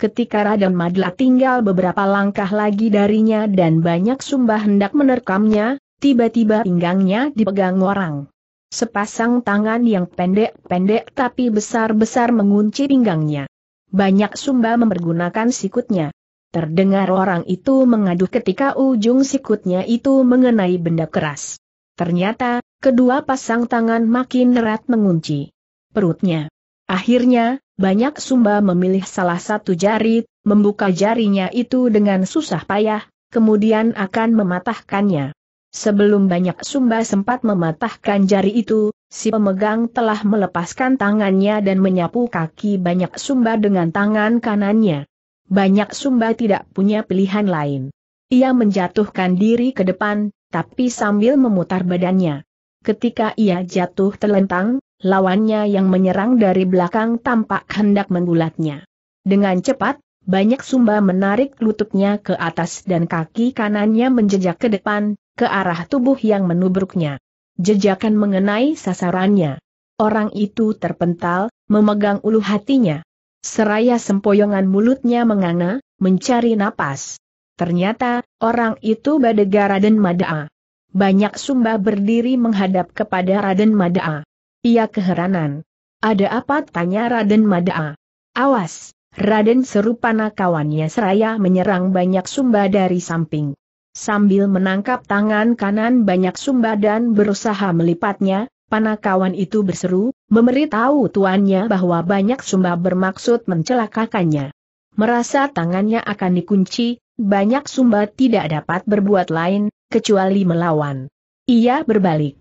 Ketika Raden Madla tinggal beberapa langkah lagi darinya dan banyak Sumba hendak menerkamnya, tiba-tiba pinggangnya dipegang orang. Sepasang tangan yang pendek-pendek tapi besar-besar mengunci pinggangnya. Banyak sumba mempergunakan sikutnya. Terdengar orang itu mengaduh ketika ujung sikutnya itu mengenai benda keras. Ternyata, kedua pasang tangan makin erat mengunci perutnya. Akhirnya, banyak Sumba memilih salah satu jari, membuka jarinya itu dengan susah payah, kemudian akan mematahkannya. Sebelum banyak Sumba sempat mematahkan jari itu, si pemegang telah melepaskan tangannya dan menyapu kaki banyak Sumba dengan tangan kanannya. Banyak Sumba tidak punya pilihan lain. Ia menjatuhkan diri ke depan, tapi sambil memutar badannya. Ketika ia jatuh telentang, lawannya yang menyerang dari belakang tampak hendak menggulatnya. Dengan cepat, banyak sumba menarik lututnya ke atas dan kaki kanannya menjejak ke depan, ke arah tubuh yang menubruknya. Jejakan mengenai sasarannya. Orang itu terpental, memegang ulu hatinya. Seraya sempoyongan mulutnya menganga, mencari napas. Ternyata, orang itu Badegara dan Madaa. Banyak sumba berdiri menghadap kepada Raden Madaa. Ia keheranan. Ada apa tanya Raden Madaa? Awas, Raden seru panakawannya kawannya seraya menyerang banyak sumba dari samping. Sambil menangkap tangan kanan banyak sumba dan berusaha melipatnya, panakawan itu berseru, memberitahu tuannya bahwa banyak sumba bermaksud mencelakakannya. Merasa tangannya akan dikunci, banyak sumba tidak dapat berbuat lain, kecuali melawan. Ia berbalik.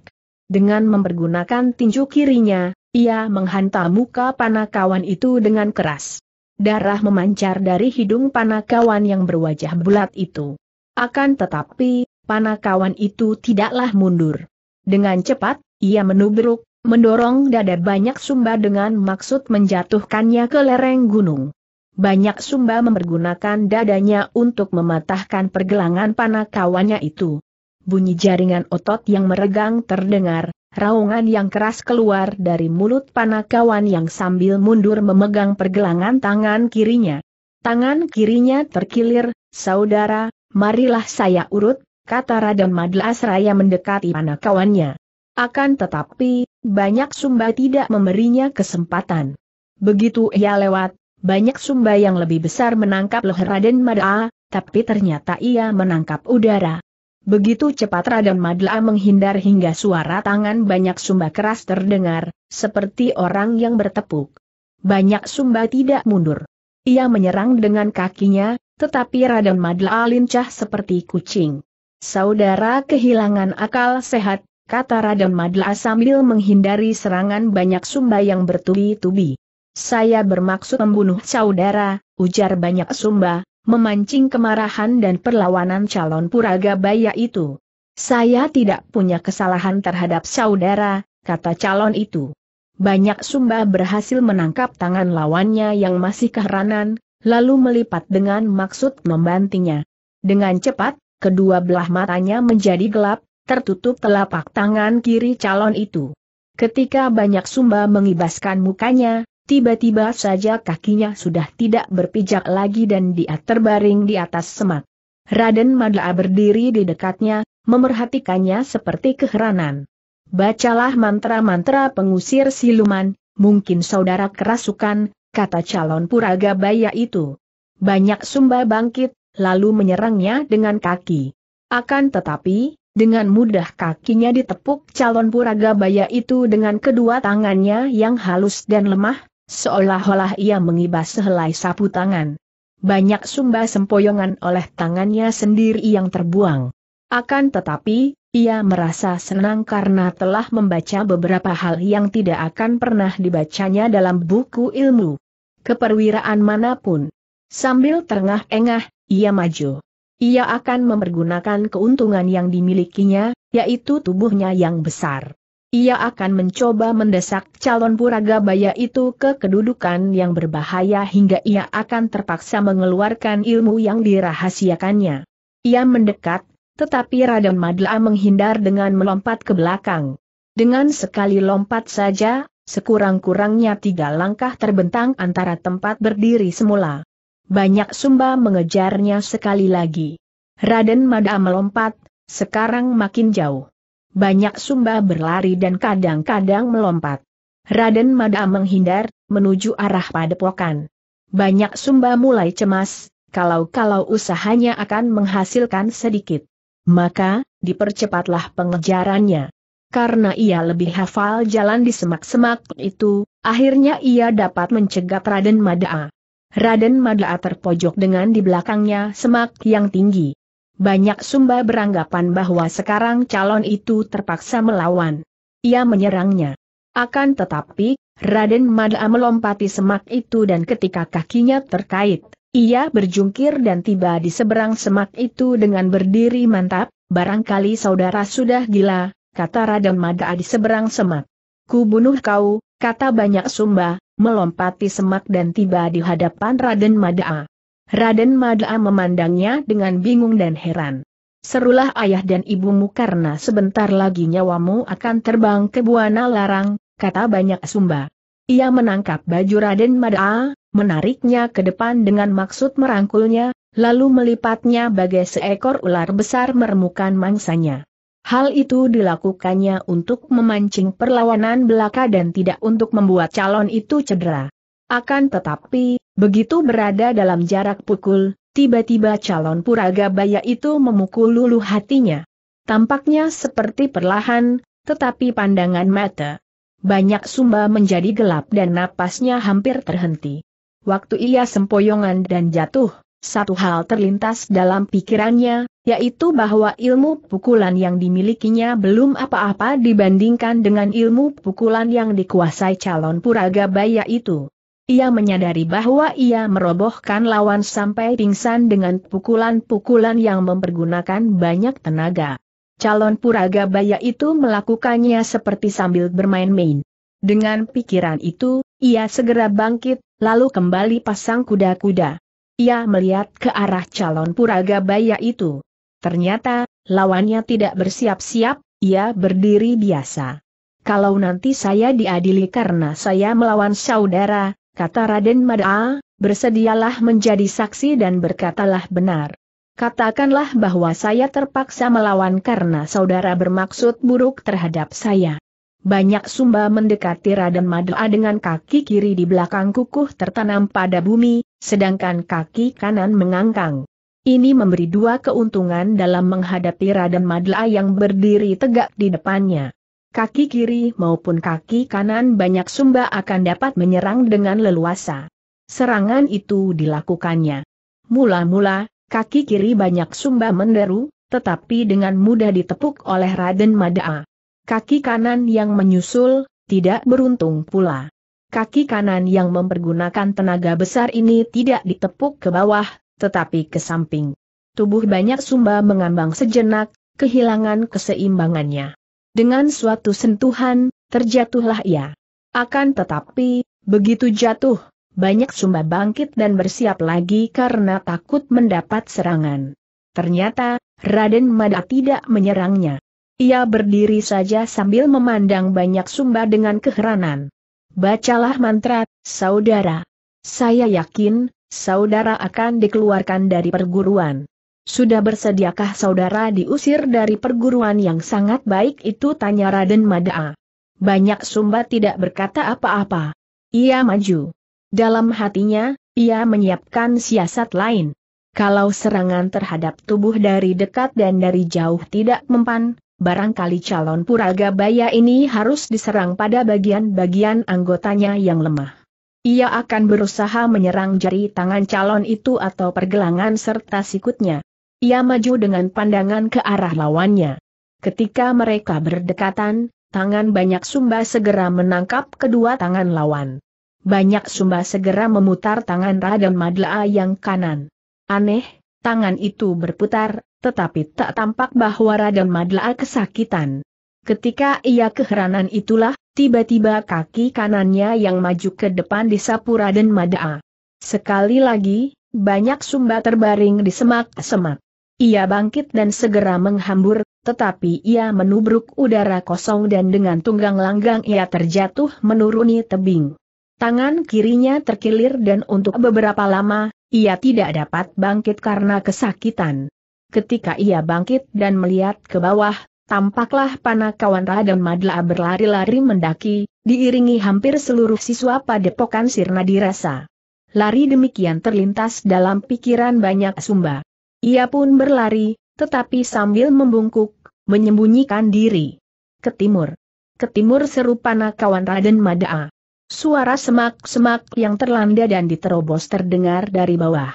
Dengan mempergunakan tinju kirinya, ia menghantam muka panakawan itu dengan keras. Darah memancar dari hidung panakawan yang berwajah bulat itu. Akan tetapi, panakawan itu tidaklah mundur. Dengan cepat, ia menubruk, mendorong dada banyak sumba dengan maksud menjatuhkannya ke lereng gunung. Banyak sumba mempergunakan dadanya untuk mematahkan pergelangan panakawannya itu. Bunyi jaringan otot yang meregang terdengar, raungan yang keras keluar dari mulut panakawan yang sambil mundur memegang pergelangan tangan kirinya. Tangan kirinya terkilir, saudara, marilah saya urut, kata Raden Madlas Raya mendekati panakawannya. Akan tetapi, banyak sumba tidak memberinya kesempatan. Begitu ia lewat, banyak sumba yang lebih besar menangkap leher Raden Mada, tapi ternyata ia menangkap udara. Begitu cepat Raden Madla menghindar hingga suara tangan banyak sumba keras terdengar, seperti orang yang bertepuk. Banyak sumba tidak mundur. Ia menyerang dengan kakinya, tetapi Raden Madla lincah seperti kucing. Saudara kehilangan akal sehat, kata Raden Madla sambil menghindari serangan banyak sumba yang bertubi-tubi. Saya bermaksud membunuh saudara, ujar banyak sumba, memancing kemarahan dan perlawanan calon puraga baya itu. Saya tidak punya kesalahan terhadap saudara, kata calon itu. Banyak sumba berhasil menangkap tangan lawannya yang masih keheranan, lalu melipat dengan maksud membantingnya. Dengan cepat, kedua belah matanya menjadi gelap, tertutup telapak tangan kiri calon itu. Ketika banyak sumba mengibaskan mukanya, Tiba-tiba saja kakinya sudah tidak berpijak lagi dan dia terbaring di atas semak. Raden Madaa berdiri di dekatnya, memerhatikannya seperti keheranan. Bacalah mantra-mantra pengusir siluman, mungkin saudara kerasukan, kata calon puraga baya itu. Banyak sumba bangkit, lalu menyerangnya dengan kaki. Akan tetapi, dengan mudah kakinya ditepuk calon puraga baya itu dengan kedua tangannya yang halus dan lemah, Seolah-olah ia mengibas sehelai sapu tangan. Banyak sumba sempoyongan oleh tangannya sendiri yang terbuang. Akan tetapi, ia merasa senang karena telah membaca beberapa hal yang tidak akan pernah dibacanya dalam buku ilmu. Keperwiraan manapun. Sambil terengah-engah, ia maju. Ia akan mempergunakan keuntungan yang dimilikinya, yaitu tubuhnya yang besar. Ia akan mencoba mendesak calon puraga baya itu ke kedudukan yang berbahaya hingga ia akan terpaksa mengeluarkan ilmu yang dirahasiakannya. Ia mendekat, tetapi Raden Madla menghindar dengan melompat ke belakang. Dengan sekali lompat saja, sekurang-kurangnya tiga langkah terbentang antara tempat berdiri semula. Banyak sumba mengejarnya sekali lagi. Raden Madla melompat, sekarang makin jauh. Banyak sumba berlari dan kadang-kadang melompat. Raden Mada menghindar, menuju arah padepokan. Banyak sumba mulai cemas, kalau-kalau usahanya akan menghasilkan sedikit. Maka, dipercepatlah pengejarannya. Karena ia lebih hafal jalan di semak-semak itu, akhirnya ia dapat mencegat Raden Mada. Raden Mada terpojok dengan di belakangnya semak yang tinggi. Banyak sumba beranggapan bahwa sekarang calon itu terpaksa melawan. Ia menyerangnya. Akan tetapi, Raden Mada melompati semak itu dan ketika kakinya terkait, ia berjungkir dan tiba di seberang semak itu dengan berdiri mantap, barangkali saudara sudah gila, kata Raden Mada di seberang semak. Ku bunuh kau, kata banyak sumba, melompati semak dan tiba di hadapan Raden Mada. Raden Madla memandangnya dengan bingung dan heran. Serulah ayah dan ibumu karena sebentar lagi nyawamu akan terbang ke Buana Larang, kata banyak sumba. Ia menangkap baju Raden Madla, menariknya ke depan dengan maksud merangkulnya, lalu melipatnya bagai seekor ular besar meremukan mangsanya. Hal itu dilakukannya untuk memancing perlawanan belaka dan tidak untuk membuat calon itu cedera. Akan tetapi, Begitu berada dalam jarak pukul, tiba-tiba calon puraga baya itu memukul lulu hatinya. Tampaknya seperti perlahan, tetapi pandangan mata. Banyak sumba menjadi gelap dan napasnya hampir terhenti. Waktu ia sempoyongan dan jatuh, satu hal terlintas dalam pikirannya, yaitu bahwa ilmu pukulan yang dimilikinya belum apa-apa dibandingkan dengan ilmu pukulan yang dikuasai calon puraga baya itu. Ia menyadari bahwa ia merobohkan lawan sampai pingsan dengan pukulan-pukulan yang mempergunakan banyak tenaga. Calon puraga baya itu melakukannya seperti sambil bermain-main. Dengan pikiran itu, ia segera bangkit, lalu kembali pasang kuda-kuda. Ia melihat ke arah calon puraga baya itu. Ternyata, lawannya tidak bersiap-siap, ia berdiri biasa. Kalau nanti saya diadili karena saya melawan saudara, Kata Raden Mada'a, bersedialah menjadi saksi dan berkatalah benar. Katakanlah bahwa saya terpaksa melawan karena saudara bermaksud buruk terhadap saya. Banyak sumba mendekati Raden Mada'a dengan kaki kiri di belakang kukuh tertanam pada bumi, sedangkan kaki kanan mengangkang. Ini memberi dua keuntungan dalam menghadapi Raden Madla yang berdiri tegak di depannya kaki kiri maupun kaki kanan banyak sumba akan dapat menyerang dengan leluasa. Serangan itu dilakukannya. Mula-mula, kaki kiri banyak sumba menderu, tetapi dengan mudah ditepuk oleh Raden Madaa. Kaki kanan yang menyusul, tidak beruntung pula. Kaki kanan yang mempergunakan tenaga besar ini tidak ditepuk ke bawah, tetapi ke samping. Tubuh banyak sumba mengambang sejenak, kehilangan keseimbangannya. Dengan suatu sentuhan, terjatuhlah ia. Akan tetapi, begitu jatuh, banyak sumba bangkit dan bersiap lagi karena takut mendapat serangan. Ternyata, Raden Mada tidak menyerangnya. Ia berdiri saja sambil memandang banyak sumba dengan keheranan. Bacalah mantra, saudara. Saya yakin, saudara akan dikeluarkan dari perguruan. Sudah bersediakah saudara diusir dari perguruan yang sangat baik itu tanya Raden Madaa. Banyak Sumba tidak berkata apa-apa. Ia maju. Dalam hatinya, ia menyiapkan siasat lain. Kalau serangan terhadap tubuh dari dekat dan dari jauh tidak mempan, barangkali calon Puraga Baya ini harus diserang pada bagian-bagian anggotanya yang lemah. Ia akan berusaha menyerang jari tangan calon itu atau pergelangan serta sikutnya. Ia maju dengan pandangan ke arah lawannya. Ketika mereka berdekatan, tangan banyak sumba segera menangkap kedua tangan lawan. Banyak sumba segera memutar tangan Raden Madlaa yang kanan. Aneh, tangan itu berputar, tetapi tak tampak bahwa Raden Madlaa kesakitan. Ketika ia keheranan itulah, tiba-tiba kaki kanannya yang maju ke depan disapu Raden Madlaa. Sekali lagi, banyak sumba terbaring di semak-semak. Ia bangkit dan segera menghambur, tetapi ia menubruk udara kosong dan dengan tunggang langgang ia terjatuh menuruni tebing. Tangan kirinya terkilir dan untuk beberapa lama, ia tidak dapat bangkit karena kesakitan. Ketika ia bangkit dan melihat ke bawah, tampaklah panah kawan Raden Madla berlari-lari mendaki, diiringi hampir seluruh siswa padepokan Sirna dirasa. Lari demikian terlintas dalam pikiran banyak sumba. Ia pun berlari, tetapi sambil membungkuk, menyembunyikan diri. Ke timur. Ke timur seru kawan Raden Madaa. Suara semak-semak yang terlanda dan diterobos terdengar dari bawah.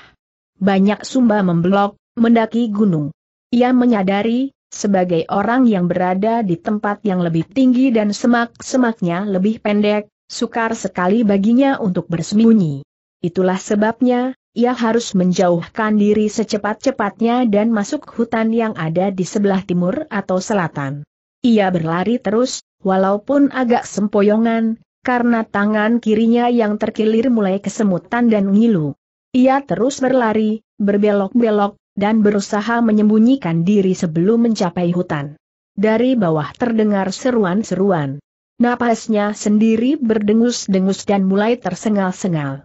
Banyak sumba memblok, mendaki gunung. Ia menyadari, sebagai orang yang berada di tempat yang lebih tinggi dan semak-semaknya lebih pendek, sukar sekali baginya untuk bersembunyi. Itulah sebabnya, ia harus menjauhkan diri secepat-cepatnya dan masuk hutan yang ada di sebelah timur atau selatan. Ia berlari terus, walaupun agak sempoyongan, karena tangan kirinya yang terkilir mulai kesemutan dan ngilu. Ia terus berlari, berbelok-belok, dan berusaha menyembunyikan diri sebelum mencapai hutan. Dari bawah terdengar seruan-seruan. Napasnya sendiri berdengus-dengus dan mulai tersengal-sengal.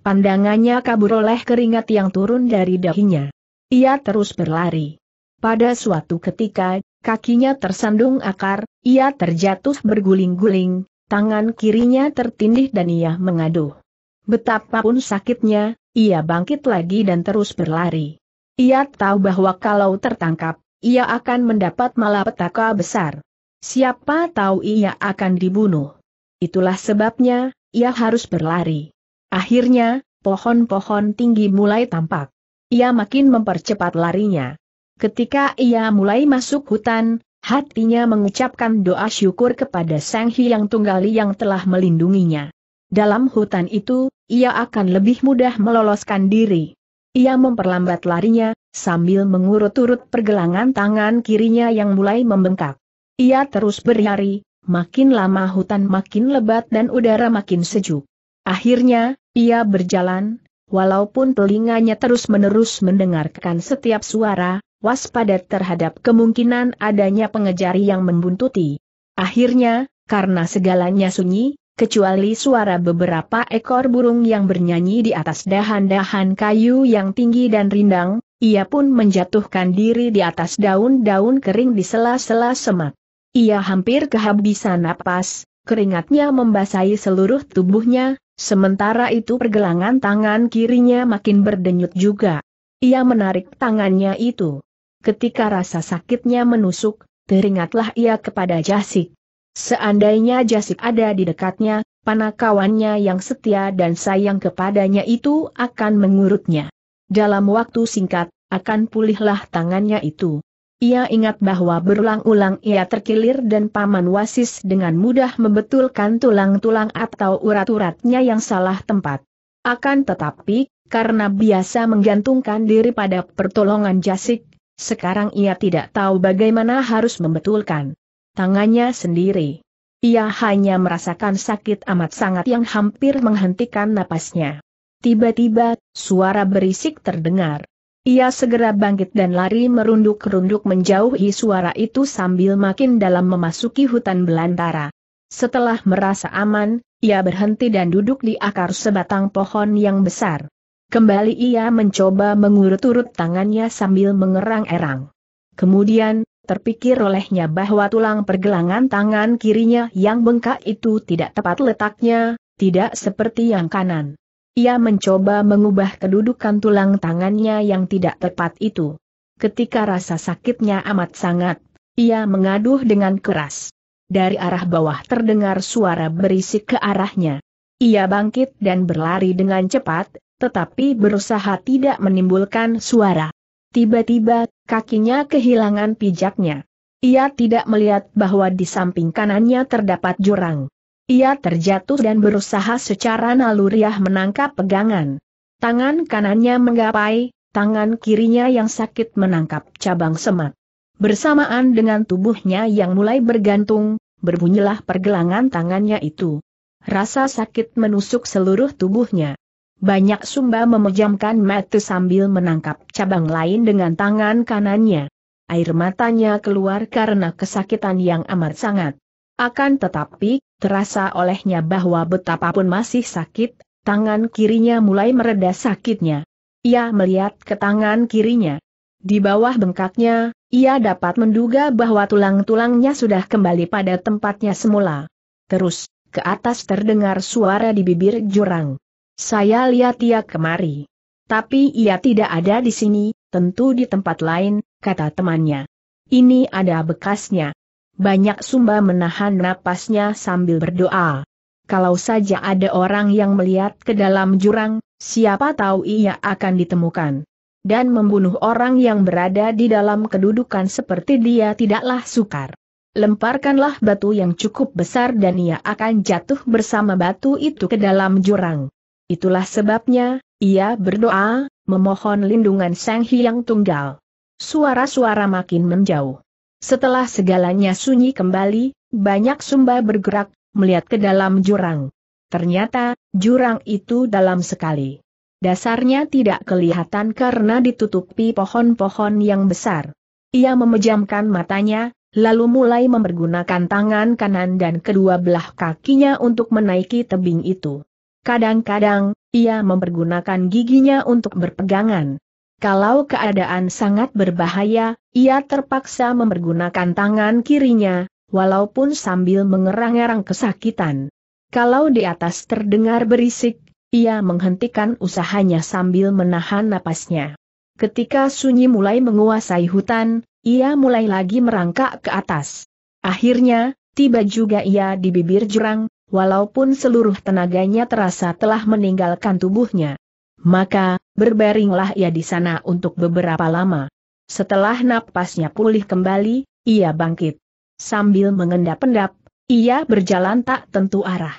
Pandangannya kabur oleh keringat yang turun dari dahinya. Ia terus berlari. Pada suatu ketika, kakinya tersandung akar, ia terjatuh berguling-guling, tangan kirinya tertindih dan ia mengaduh. Betapapun sakitnya, ia bangkit lagi dan terus berlari. Ia tahu bahwa kalau tertangkap, ia akan mendapat malapetaka besar. Siapa tahu ia akan dibunuh. Itulah sebabnya, ia harus berlari. Akhirnya, pohon-pohon tinggi mulai tampak. Ia makin mempercepat larinya. Ketika ia mulai masuk hutan, hatinya mengucapkan doa syukur kepada Sang Hyang Tunggali yang telah melindunginya. Dalam hutan itu, ia akan lebih mudah meloloskan diri. Ia memperlambat larinya, sambil mengurut-urut pergelangan tangan kirinya yang mulai membengkak. Ia terus berlari, makin lama hutan makin lebat dan udara makin sejuk. Akhirnya, ia berjalan, walaupun telinganya terus-menerus mendengarkan setiap suara, waspada terhadap kemungkinan adanya pengejari yang membuntuti. Akhirnya, karena segalanya sunyi, kecuali suara beberapa ekor burung yang bernyanyi di atas dahan-dahan kayu yang tinggi dan rindang, ia pun menjatuhkan diri di atas daun-daun kering di sela-sela semak. Ia hampir kehabisan napas, keringatnya membasahi seluruh tubuhnya, Sementara itu pergelangan tangan kirinya makin berdenyut juga. Ia menarik tangannya itu. Ketika rasa sakitnya menusuk, teringatlah ia kepada Jasik. Seandainya Jasik ada di dekatnya, panakawannya yang setia dan sayang kepadanya itu akan mengurutnya. Dalam waktu singkat, akan pulihlah tangannya itu. Ia ingat bahwa berulang-ulang ia terkilir dan Paman Wasis dengan mudah membetulkan tulang-tulang atau urat-uratnya yang salah tempat. Akan tetapi, karena biasa menggantungkan diri pada pertolongan jasik, sekarang ia tidak tahu bagaimana harus membetulkan tangannya sendiri. Ia hanya merasakan sakit amat sangat yang hampir menghentikan napasnya. Tiba-tiba, suara berisik terdengar. Ia segera bangkit dan lari merunduk-runduk menjauhi suara itu sambil makin dalam memasuki hutan belantara. Setelah merasa aman, ia berhenti dan duduk di akar sebatang pohon yang besar. Kembali ia mencoba mengurut-urut tangannya sambil mengerang-erang. Kemudian, terpikir olehnya bahwa tulang pergelangan tangan kirinya yang bengkak itu tidak tepat letaknya, tidak seperti yang kanan. Ia mencoba mengubah kedudukan tulang tangannya yang tidak tepat itu. Ketika rasa sakitnya amat sangat, ia mengaduh dengan keras. Dari arah bawah terdengar suara berisik ke arahnya. Ia bangkit dan berlari dengan cepat, tetapi berusaha tidak menimbulkan suara. Tiba-tiba, kakinya kehilangan pijaknya. Ia tidak melihat bahwa di samping kanannya terdapat jurang. Ia terjatuh dan berusaha secara naluriah menangkap pegangan. Tangan kanannya menggapai, tangan kirinya yang sakit menangkap cabang semak. Bersamaan dengan tubuhnya yang mulai bergantung, berbunyilah pergelangan tangannya itu. Rasa sakit menusuk seluruh tubuhnya. Banyak sumba memejamkan mata sambil menangkap cabang lain dengan tangan kanannya. Air matanya keluar karena kesakitan yang amat sangat. Akan tetapi, terasa olehnya bahwa betapapun masih sakit, tangan kirinya mulai mereda sakitnya. Ia melihat ke tangan kirinya. Di bawah bengkaknya, ia dapat menduga bahwa tulang-tulangnya sudah kembali pada tempatnya semula. Terus, ke atas terdengar suara di bibir jurang. Saya lihat ia kemari. Tapi ia tidak ada di sini, tentu di tempat lain, kata temannya. Ini ada bekasnya. Banyak Sumba menahan napasnya sambil berdoa. Kalau saja ada orang yang melihat ke dalam jurang, siapa tahu ia akan ditemukan. Dan membunuh orang yang berada di dalam kedudukan seperti dia tidaklah sukar. Lemparkanlah batu yang cukup besar dan ia akan jatuh bersama batu itu ke dalam jurang. Itulah sebabnya, ia berdoa, memohon lindungan Sang Hyang Tunggal. Suara-suara makin menjauh. Setelah segalanya sunyi kembali, banyak sumba bergerak, melihat ke dalam jurang. Ternyata, jurang itu dalam sekali. Dasarnya tidak kelihatan karena ditutupi pohon-pohon yang besar. Ia memejamkan matanya, lalu mulai mempergunakan tangan kanan dan kedua belah kakinya untuk menaiki tebing itu. Kadang-kadang, ia mempergunakan giginya untuk berpegangan. Kalau keadaan sangat berbahaya, ia terpaksa mempergunakan tangan kirinya, walaupun sambil mengerang-erang kesakitan. Kalau di atas terdengar berisik, ia menghentikan usahanya sambil menahan napasnya. Ketika sunyi mulai menguasai hutan, ia mulai lagi merangkak ke atas. Akhirnya, tiba juga ia di bibir jurang, walaupun seluruh tenaganya terasa telah meninggalkan tubuhnya. Maka, berbaringlah ia di sana untuk beberapa lama. Setelah napasnya pulih kembali, ia bangkit. Sambil mengendap-endap, ia berjalan tak tentu arah.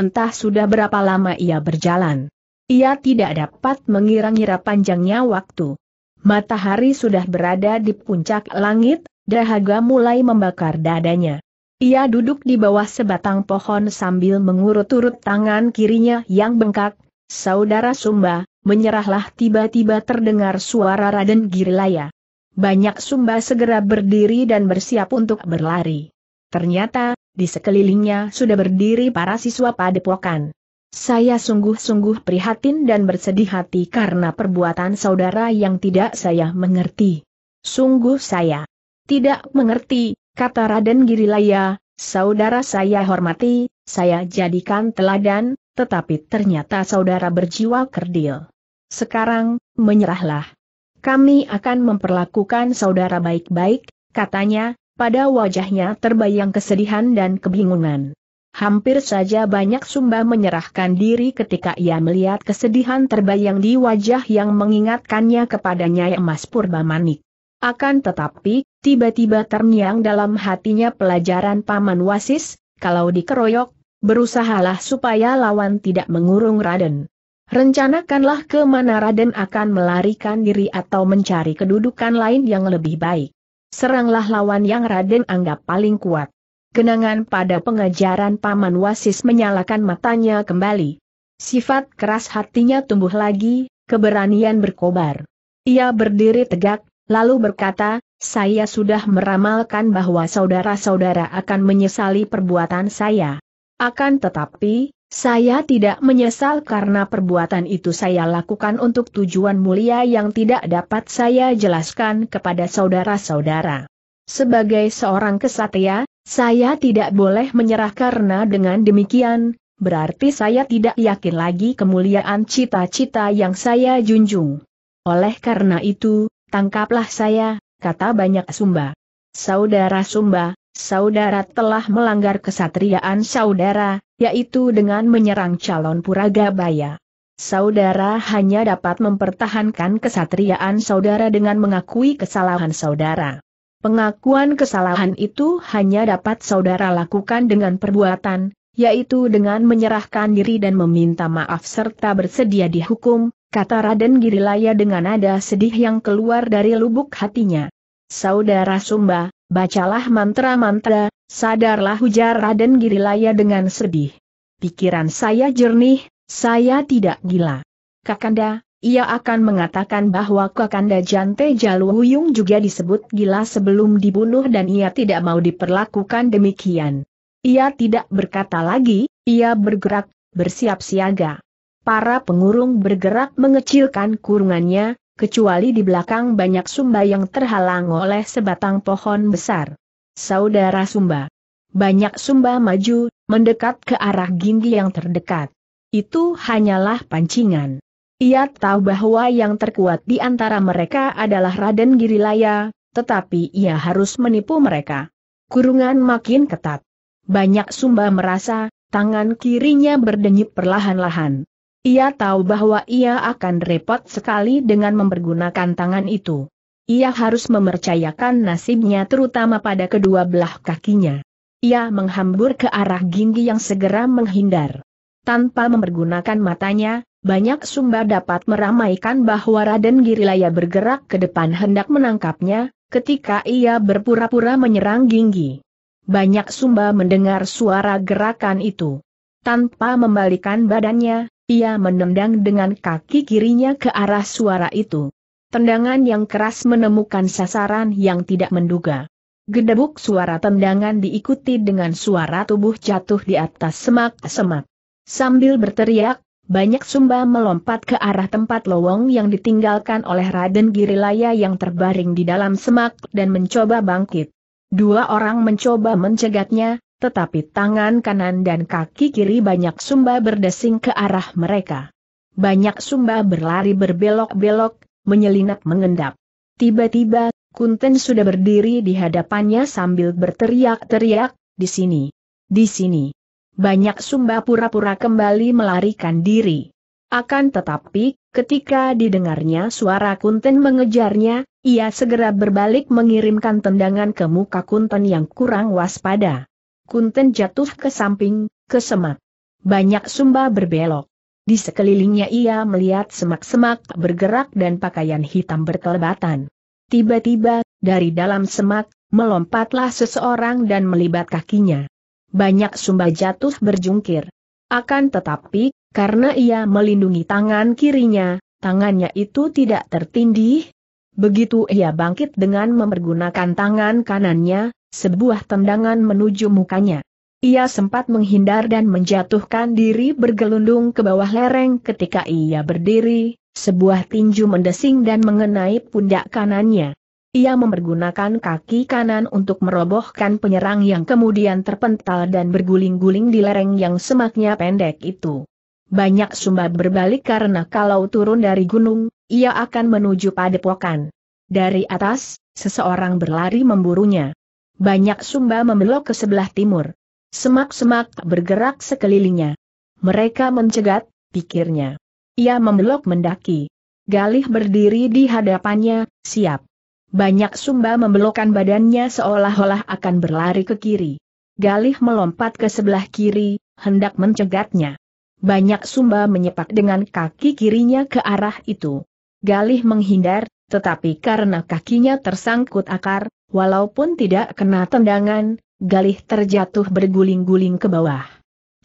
Entah sudah berapa lama ia berjalan. Ia tidak dapat mengira-ngira panjangnya waktu. Matahari sudah berada di puncak langit, dahaga mulai membakar dadanya. Ia duduk di bawah sebatang pohon sambil mengurut-urut tangan kirinya yang bengkak, Saudara Sumba, menyerahlah tiba-tiba terdengar suara Raden Girilaya. Banyak Sumba segera berdiri dan bersiap untuk berlari. Ternyata, di sekelilingnya sudah berdiri para siswa padepokan. Saya sungguh-sungguh prihatin dan bersedih hati karena perbuatan saudara yang tidak saya mengerti. Sungguh saya tidak mengerti, kata Raden Girilaya, saudara saya hormati, saya jadikan teladan, tetapi ternyata saudara berjiwa kerdil. Sekarang, menyerahlah. Kami akan memperlakukan saudara baik-baik, katanya, pada wajahnya terbayang kesedihan dan kebingungan. Hampir saja banyak Sumba menyerahkan diri ketika ia melihat kesedihan terbayang di wajah yang mengingatkannya kepada Nyai Emas Purba-Manik. Akan tetapi, tiba-tiba terngiang dalam hatinya pelajaran Paman Wasis, kalau dikeroyok, Berusahalah supaya lawan tidak mengurung Raden. Rencanakanlah ke mana Raden akan melarikan diri atau mencari kedudukan lain yang lebih baik. Seranglah lawan yang Raden anggap paling kuat. Kenangan pada pengajaran Paman Wasis menyalakan matanya kembali. Sifat keras hatinya tumbuh lagi, keberanian berkobar. Ia berdiri tegak, lalu berkata, saya sudah meramalkan bahwa saudara-saudara akan menyesali perbuatan saya. Akan tetapi, saya tidak menyesal karena perbuatan itu saya lakukan untuk tujuan mulia yang tidak dapat saya jelaskan kepada saudara-saudara. Sebagai seorang kesatria, saya tidak boleh menyerah karena dengan demikian, berarti saya tidak yakin lagi kemuliaan cita-cita yang saya junjung. Oleh karena itu, tangkaplah saya, kata banyak Sumba. Saudara Sumba, saudara telah melanggar kesatriaan saudara, yaitu dengan menyerang calon Puragabaya. Saudara hanya dapat mempertahankan kesatriaan saudara dengan mengakui kesalahan saudara. Pengakuan kesalahan itu hanya dapat saudara lakukan dengan perbuatan, yaitu dengan menyerahkan diri dan meminta maaf serta bersedia dihukum, kata Raden Girilaya dengan nada sedih yang keluar dari lubuk hatinya. Saudara Sumba, Bacalah mantra-mantra, sadarlah hujar Raden Girilaya dengan sedih. Pikiran saya jernih, saya tidak gila. Kakanda, ia akan mengatakan bahwa Kakanda Jante Jaluhuyung juga disebut gila sebelum dibunuh dan ia tidak mau diperlakukan demikian. Ia tidak berkata lagi, ia bergerak, bersiap siaga. Para pengurung bergerak mengecilkan kurungannya, kecuali di belakang banyak Sumba yang terhalang oleh sebatang pohon besar. Saudara Sumba. Banyak Sumba maju, mendekat ke arah Ginggi yang terdekat. Itu hanyalah pancingan. Ia tahu bahwa yang terkuat di antara mereka adalah Raden Girilaya, tetapi ia harus menipu mereka. Kurungan makin ketat. Banyak Sumba merasa, tangan kirinya berdenyut perlahan-lahan. Ia tahu bahwa ia akan repot sekali dengan mempergunakan tangan itu. Ia harus mempercayakan nasibnya terutama pada kedua belah kakinya. Ia menghambur ke arah Ginggi yang segera menghindar. Tanpa mempergunakan matanya, banyak sumba dapat meramaikan bahwa Raden Girilaya bergerak ke depan hendak menangkapnya, ketika ia berpura-pura menyerang Ginggi. Banyak sumba mendengar suara gerakan itu. Tanpa membalikan badannya, ia menendang dengan kaki kirinya ke arah suara itu. Tendangan yang keras menemukan sasaran yang tidak menduga. Gedebuk suara tendangan diikuti dengan suara tubuh jatuh di atas semak-semak. Sambil berteriak, banyak sumba melompat ke arah tempat lowong yang ditinggalkan oleh Raden Girilaya yang terbaring di dalam semak dan mencoba bangkit. Dua orang mencoba mencegatnya, tetapi tangan kanan dan kaki kiri banyak sumba berdesing ke arah mereka. Banyak sumba berlari berbelok-belok, menyelinap mengendap. Tiba-tiba, Kunten sudah berdiri di hadapannya sambil berteriak-teriak, di sini, di sini. Banyak sumba pura-pura kembali melarikan diri. Akan tetapi, ketika didengarnya suara Kunten mengejarnya, ia segera berbalik mengirimkan tendangan ke muka Kunten yang kurang waspada. Kunten jatuh ke samping, ke semak. Banyak sumba berbelok. Di sekelilingnya ia melihat semak-semak bergerak dan pakaian hitam berkelebatan. Tiba-tiba, dari dalam semak, melompatlah seseorang dan melibat kakinya. Banyak sumba jatuh berjungkir. Akan tetapi, karena ia melindungi tangan kirinya, tangannya itu tidak tertindih. Begitu ia bangkit dengan mempergunakan tangan kanannya, sebuah tendangan menuju mukanya. Ia sempat menghindar dan menjatuhkan diri bergelundung ke bawah lereng ketika ia berdiri, sebuah tinju mendesing dan mengenai pundak kanannya. Ia mempergunakan kaki kanan untuk merobohkan penyerang yang kemudian terpental dan berguling-guling di lereng yang semaknya pendek itu. Banyak sumba berbalik karena kalau turun dari gunung, ia akan menuju padepokan. Dari atas, seseorang berlari memburunya banyak sumba membelok ke sebelah timur. Semak-semak bergerak sekelilingnya. Mereka mencegat, pikirnya. Ia membelok mendaki. Galih berdiri di hadapannya, siap. Banyak sumba membelokkan badannya seolah-olah akan berlari ke kiri. Galih melompat ke sebelah kiri, hendak mencegatnya. Banyak sumba menyepak dengan kaki kirinya ke arah itu. Galih menghindar, tetapi karena kakinya tersangkut akar, Walaupun tidak kena tendangan, Galih terjatuh berguling-guling ke bawah.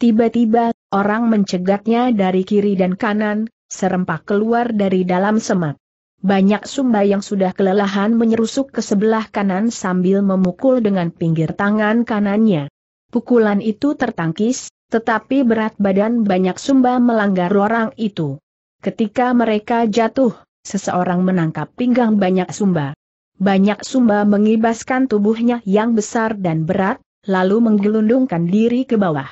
Tiba-tiba, orang mencegatnya dari kiri dan kanan, serempak keluar dari dalam semak. Banyak sumba yang sudah kelelahan menyerusuk ke sebelah kanan sambil memukul dengan pinggir tangan kanannya. Pukulan itu tertangkis, tetapi berat badan banyak sumba melanggar orang itu. Ketika mereka jatuh, seseorang menangkap pinggang banyak sumba. Banyak sumba mengibaskan tubuhnya yang besar dan berat, lalu menggelundungkan diri ke bawah.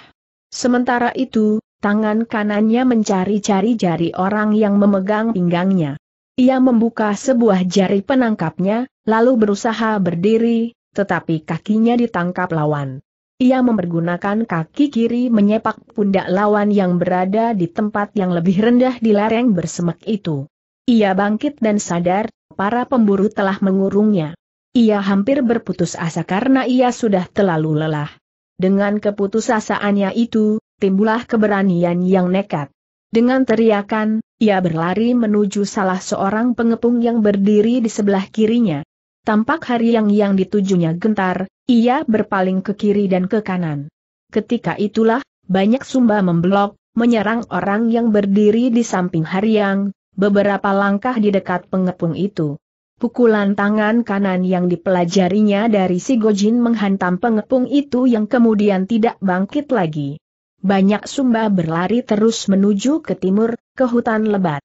Sementara itu, tangan kanannya mencari-cari jari orang yang memegang pinggangnya. Ia membuka sebuah jari penangkapnya, lalu berusaha berdiri, tetapi kakinya ditangkap lawan. Ia mempergunakan kaki kiri menyepak pundak lawan yang berada di tempat yang lebih rendah di lereng bersemak itu. Ia bangkit dan sadar para pemburu telah mengurungnya. Ia hampir berputus asa karena ia sudah terlalu lelah. Dengan keputusasaannya itu, timbullah keberanian yang nekat. Dengan teriakan, ia berlari menuju salah seorang pengepung yang berdiri di sebelah kirinya. Tampak hari yang yang ditujunya gentar, ia berpaling ke kiri dan ke kanan. Ketika itulah, banyak sumba memblok, menyerang orang yang berdiri di samping hari yang, Beberapa langkah di dekat pengepung itu. Pukulan tangan kanan yang dipelajarinya dari si Gojin menghantam pengepung itu yang kemudian tidak bangkit lagi. Banyak sumba berlari terus menuju ke timur, ke hutan lebat.